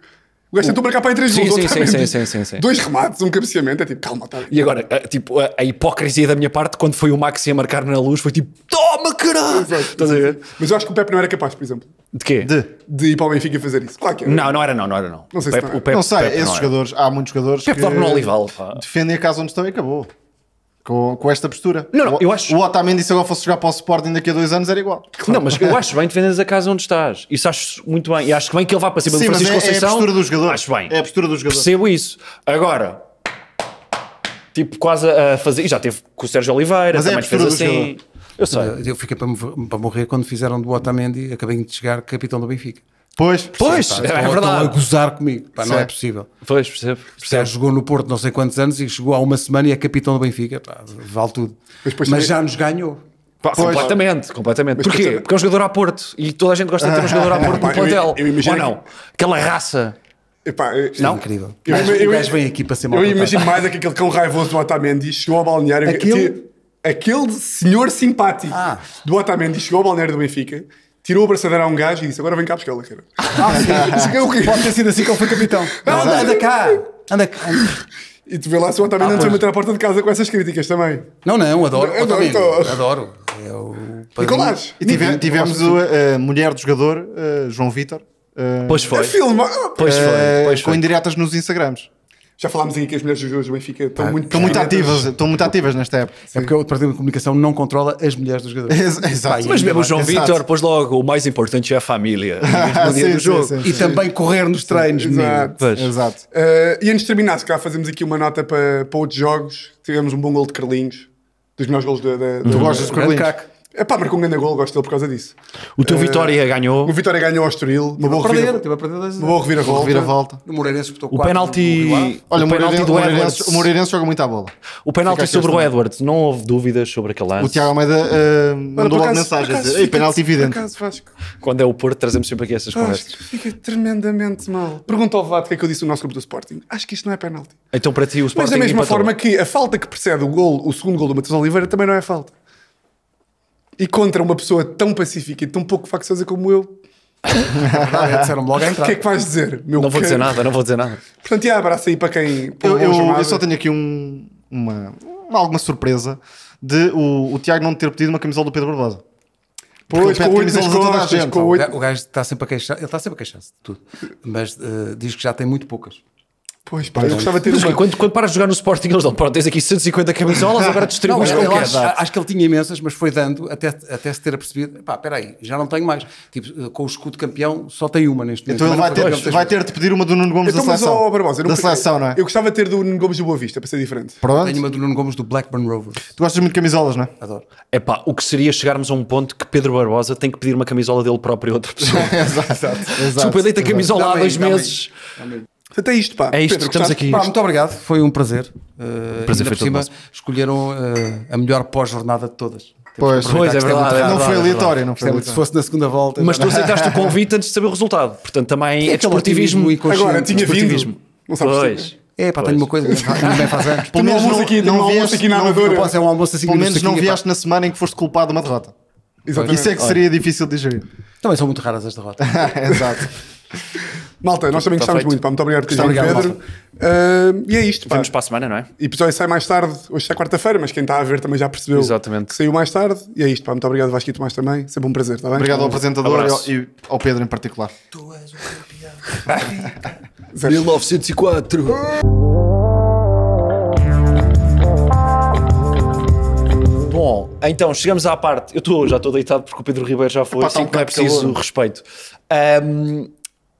O gajo tentou marcar para aí três gols. Sim, sim, sim, sim, sim, sim. Dois remates, um cabeceamento, é tipo, calma, tá. E agora, eh, tipo, a, a hipocrisia da minha parte, quando foi o Maxi a marcar na luz, foi tipo, toma, caralho! Estás a ver? Mas eu acho que o Pepe não era capaz, por exemplo. De quê? De, de ir para o Benfica fazer isso. Claro que era. Não, não era não, não era não. Não sei Pepe, se não, o Pepe, não sei, Pepe esses não jogadores, há muitos jogadores Pepe que dorme no Olival, defendem a casa onde estão e acabou com, com esta postura. Não, não, o, eu acho. O Otamendi, se agora fosse jogar para o Sporting daqui a dois anos, era igual. Não, mas eu acho bem defenderes a casa onde estás. Isso acho muito bem. E acho bem que ele vá para cima Sim, do Francisco é, Conceição. É a postura do jogador. Acho bem. É a postura do jogador. Percebo isso. Agora, tipo, quase a fazer. já teve com o Sérgio Oliveira, mas é também é fez assim. Eu sei. Eu fiquei para morrer quando fizeram do Otamendi, acabei de chegar, capitão do Benfica. Pois, pois é, tá. verdade. Estão a gozar comigo. Pá, não é possível. Pois, percebo. percebo. jogou no Porto não sei quantos anos e chegou há uma semana e é capitão do Benfica. Pá, vale tudo. Mas, pois, Mas já nos ganhou. Pá, pois, completamente, completamente. Mas, Porquê? Porque é um jogador a Porto e toda a gente gosta de ter um jogador a Porto no plantel. Eu, eu Ou não? Que... Aquela raça. Epá, eu, é não? Incrível. Eu, eu, eu, vem aqui para ser mal Eu imagino mais é aquele cão raivoso do Otamendi chegou ao balneário. Aquele, aquele senhor simpático ah. do Otamendi chegou ao balneário do Benfica Tirou a braçadeira a um gajo e disse: Agora vem cá buscar la cara. Ah, sim. É Pode ter sido assim que ele foi capitão. Não, anda, anda cá! Anda cá! E tu vê lá se o Otamendi ah, não meter à porta de casa com essas críticas também. Não, não, adoro. Não, adoro. adoro. Eu, Nicolás! Então. É e tivemos, tivemos a, a mulher do jogador, eh, João Vitor. Eh, pois é foi. Filma, pois, foi. Eh, pois foi. Com indiretas nos Instagrams. Já falámos aqui que as mulheres dos jogadores do Benfica estão ah, muito, estão muito ativas, estão muito ativas nesta época. Sim. É porque é o Partido de Comunicação não controla as mulheres dos jogadores. Exato. Mas mesmo o é João Vitor, pôs logo, o mais importante é a família. Ah, sim, do sim, jogo. Sim, e também correr nos treinos, Exato. Exato. Uh, e antes de terminar, se calhar fazemos aqui uma nota para, para outros jogos. Tivemos um bom gol de Carlinhos, dos melhores gols da, da, do, uhum. do, Carlinhos. É pá, marcou um grande gol, gosto dele por causa disso. O teu eh, Vitória ganhou. O Vitória ganhou ao Estoril. Uma boa perder, teve a perder uma boa reviravolta. O Moreirense espetou O penalti, olha, o, penalti do o O Moreirense joga muito à bola. O penalti sobre o Edwards, não houve dúvidas sobre aquele lance. O Tiago Almeida eh, mandou logo mensagem. E penalti evidente. Quando é o Porto, trazemos sempre aqui essas conversas. Fica tremendamente mal. Pergunta ao Vato o que é que eu disse no nosso grupo do Sporting. Acho que isto não é penalti. Então para ti o Sporting Mas da mesma forma que a falta que precede o gol, o segundo gol do Matheus Oliveira também não é falta. E contra uma pessoa tão pacífica e tão pouco facciosa como eu. disseram logo O que é que vais dizer? Meu não vou dizer nada, não vou dizer nada. Portanto, há abraço aí para quem. Para eu, eu, eu, só tenho aqui um, uma, alguma surpresa de o, o Tiago não ter pedido uma camisola do Pedro Barbosa. Pois, com oito nas costas, com O gajo está sempre a queixar, ele está sempre a queixar-se de tudo, mas uh, diz que já tem muito poucas. Pois pá, eu gostava de ter mas, uma... quando, quando paras de jogar no Sporting, eles dão, pronto, tens aqui 150 camisolas, agora distribuis não, acho, acho que ele tinha imensas, mas foi dando até, até se ter apercebido, pá, espera aí, já não tenho mais. Tipo, eh, com o escudo campeão só tem uma neste momento. Então ele vai ter, vai ter de pedir uma do Nuno Gomes então, da seleção. oh, Barbosa, da seleção, não é? Eu gostava de ter do Nuno Gomes do Boa Vista, para ser diferente. Pronto. Tenho uma do Nuno Gomes do Blackburn Rovers. Tu gostas muito de camisolas, não é? Adoro. É pá, o que seria chegarmos a um ponto que Pedro Barbosa tem que pedir uma camisola dele próprio e outra pessoa. exato, exato. Desculpa, eu deito a camisola há dois meses. Portanto, é isto, pá. É isto, Pedro, estamos aqui. Pá, muito obrigado, foi um prazer. Uh, eh, um prazer foi por cima, escolheram uh, a melhor pós-jornada de todas. Pois, pois é, verdade, é, Não foi é aleatório, não foi é aleatório. Se fosse na segunda volta. Mas tu aceitaste o convite antes de saber o resultado. Portanto, também é, é desportivismo. Agora, tinha vindo. Não sabes pois. É, pá, tenho uma coisa não bem faz Pelo menos não, aqui, não, não vieste, aqui na não, não é um almoço assim Pelo menos assim não vieste na semana em que foste culpado de uma derrota. Exatamente. Isso é que seria difícil de gerir. Também são muito raras as derrotas. Exato. Malta, nós também tá gostámos muito. Pá, muito obrigado por tá terem Pedro. Uh, e é isto. Pá. Vemos para a semana, não é? E episódio sai mais tarde. Hoje é quarta-feira, mas quem está a ver também já percebeu Exatamente. que saiu mais tarde. E é isto. Pá. Muito obrigado, Vasquito, mais também. Sempre um prazer. Tá bem? Obrigado ao apresentador e ao Pedro em particular. Tu és o campeão. 1904. Bom, então chegamos à parte. Eu estou, já estou deitado porque o Pedro Ribeiro já foi, Epá, tá assim que não é preciso calor. respeito. Um,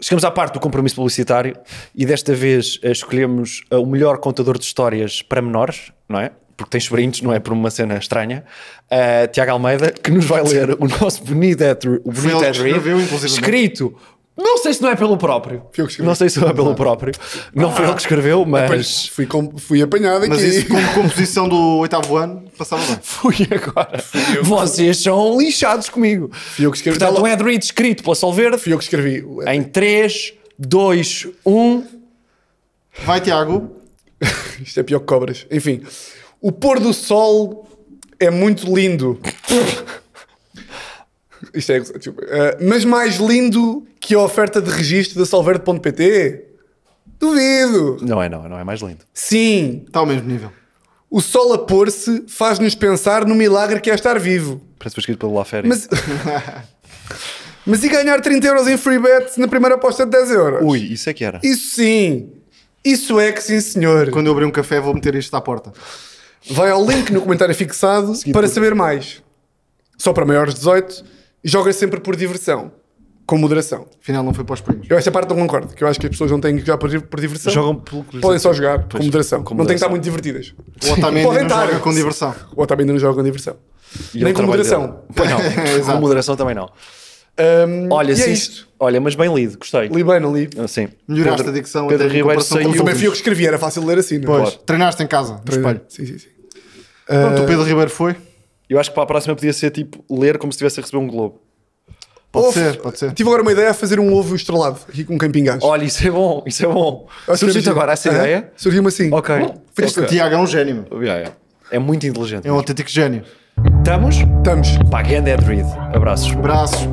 Chegamos à parte do compromisso publicitário e desta vez eh, escolhemos eh, o melhor contador de histórias para menores, não é? Porque tem sobrinhos, não é? Por uma cena estranha. Uh, Tiago Almeida, que nos vai ler o nosso Bonito Read, escrito não sei se não é pelo próprio. Fui eu que escrevi. não sei se não é pelo próprio. Não foi ele que escreveu, mas. fui, com- fui apanhado Mas aqui. isso, como composição do oitavo ano, passava bem. Fui agora. Vocês são lixados comigo. Fui eu que escrevi. Portanto, Tá um Ed Reed escrito pela Verde. Fui eu que escrevi. em 3, 2, 1. Vai, Tiago. Isto é pior que cobras. Enfim, o pôr do sol é muito lindo. Isto é. Tipo, eh, mas mais lindo que a oferta de registro da Solverde.pt? Duvido! Não é, não, não é mais lindo. Sim! Está ao mesmo nível. O sol a pôr-se faz-nos pensar no milagre que é estar vivo. Parece que escrito pelo Laferre. Mas... Mas e ganhar 30 euros em free bets na primeira aposta de 10 euros? Ui, isso é que era. Isso sim! Isso é que sim, senhor. Quando eu abrir um café, vou meter isto à porta. Vai ao link no comentário fixado para por... saber mais. Só para maiores de 18, joga sempre por diversão com moderação. Afinal, não foi para os primos. Eu essa parte não concordo, que eu acho que as pessoas não têm que jogar por, por diversão. Jogam por Podem só jogar pois, com, moderação. com moderação. Não têm que estar muito divertidas. O Otamendi não joga com diversão. O Otamendi não joga com diversão. E Nem com moderação. Pois não, é, com moderação também não. Um, olha, é isto. olha, mas bem lido, gostei. Li bem, não li? Ah, sim. Melhoraste Pedro, a dicção. Pedro Ribeiro saiu. Como também fui eu que escrevi, era fácil ler assim, não é? Pois, claro. treinaste em casa, no espelho. Sim, sim, sim. Pronto, o ah, Pedro Ribeiro foi. Eu acho que para a próxima podia ser tipo ler como se estivesse a receber um globo. Pode ovo, ser, pode ser. Tive agora uma ideia a fazer um ovo estrelado aqui com um camping gás. Olha, isso é bom, isso é bom. surgiu Surgiu é agora essa ah, ideia? Surgiu-me assim. Ok. Oh, okay. Tiago é um gênio. é. é muito inteligente. É um autêntico gênio. Estamos? Estamos. Pá, a Reed. Abraços. Abraços.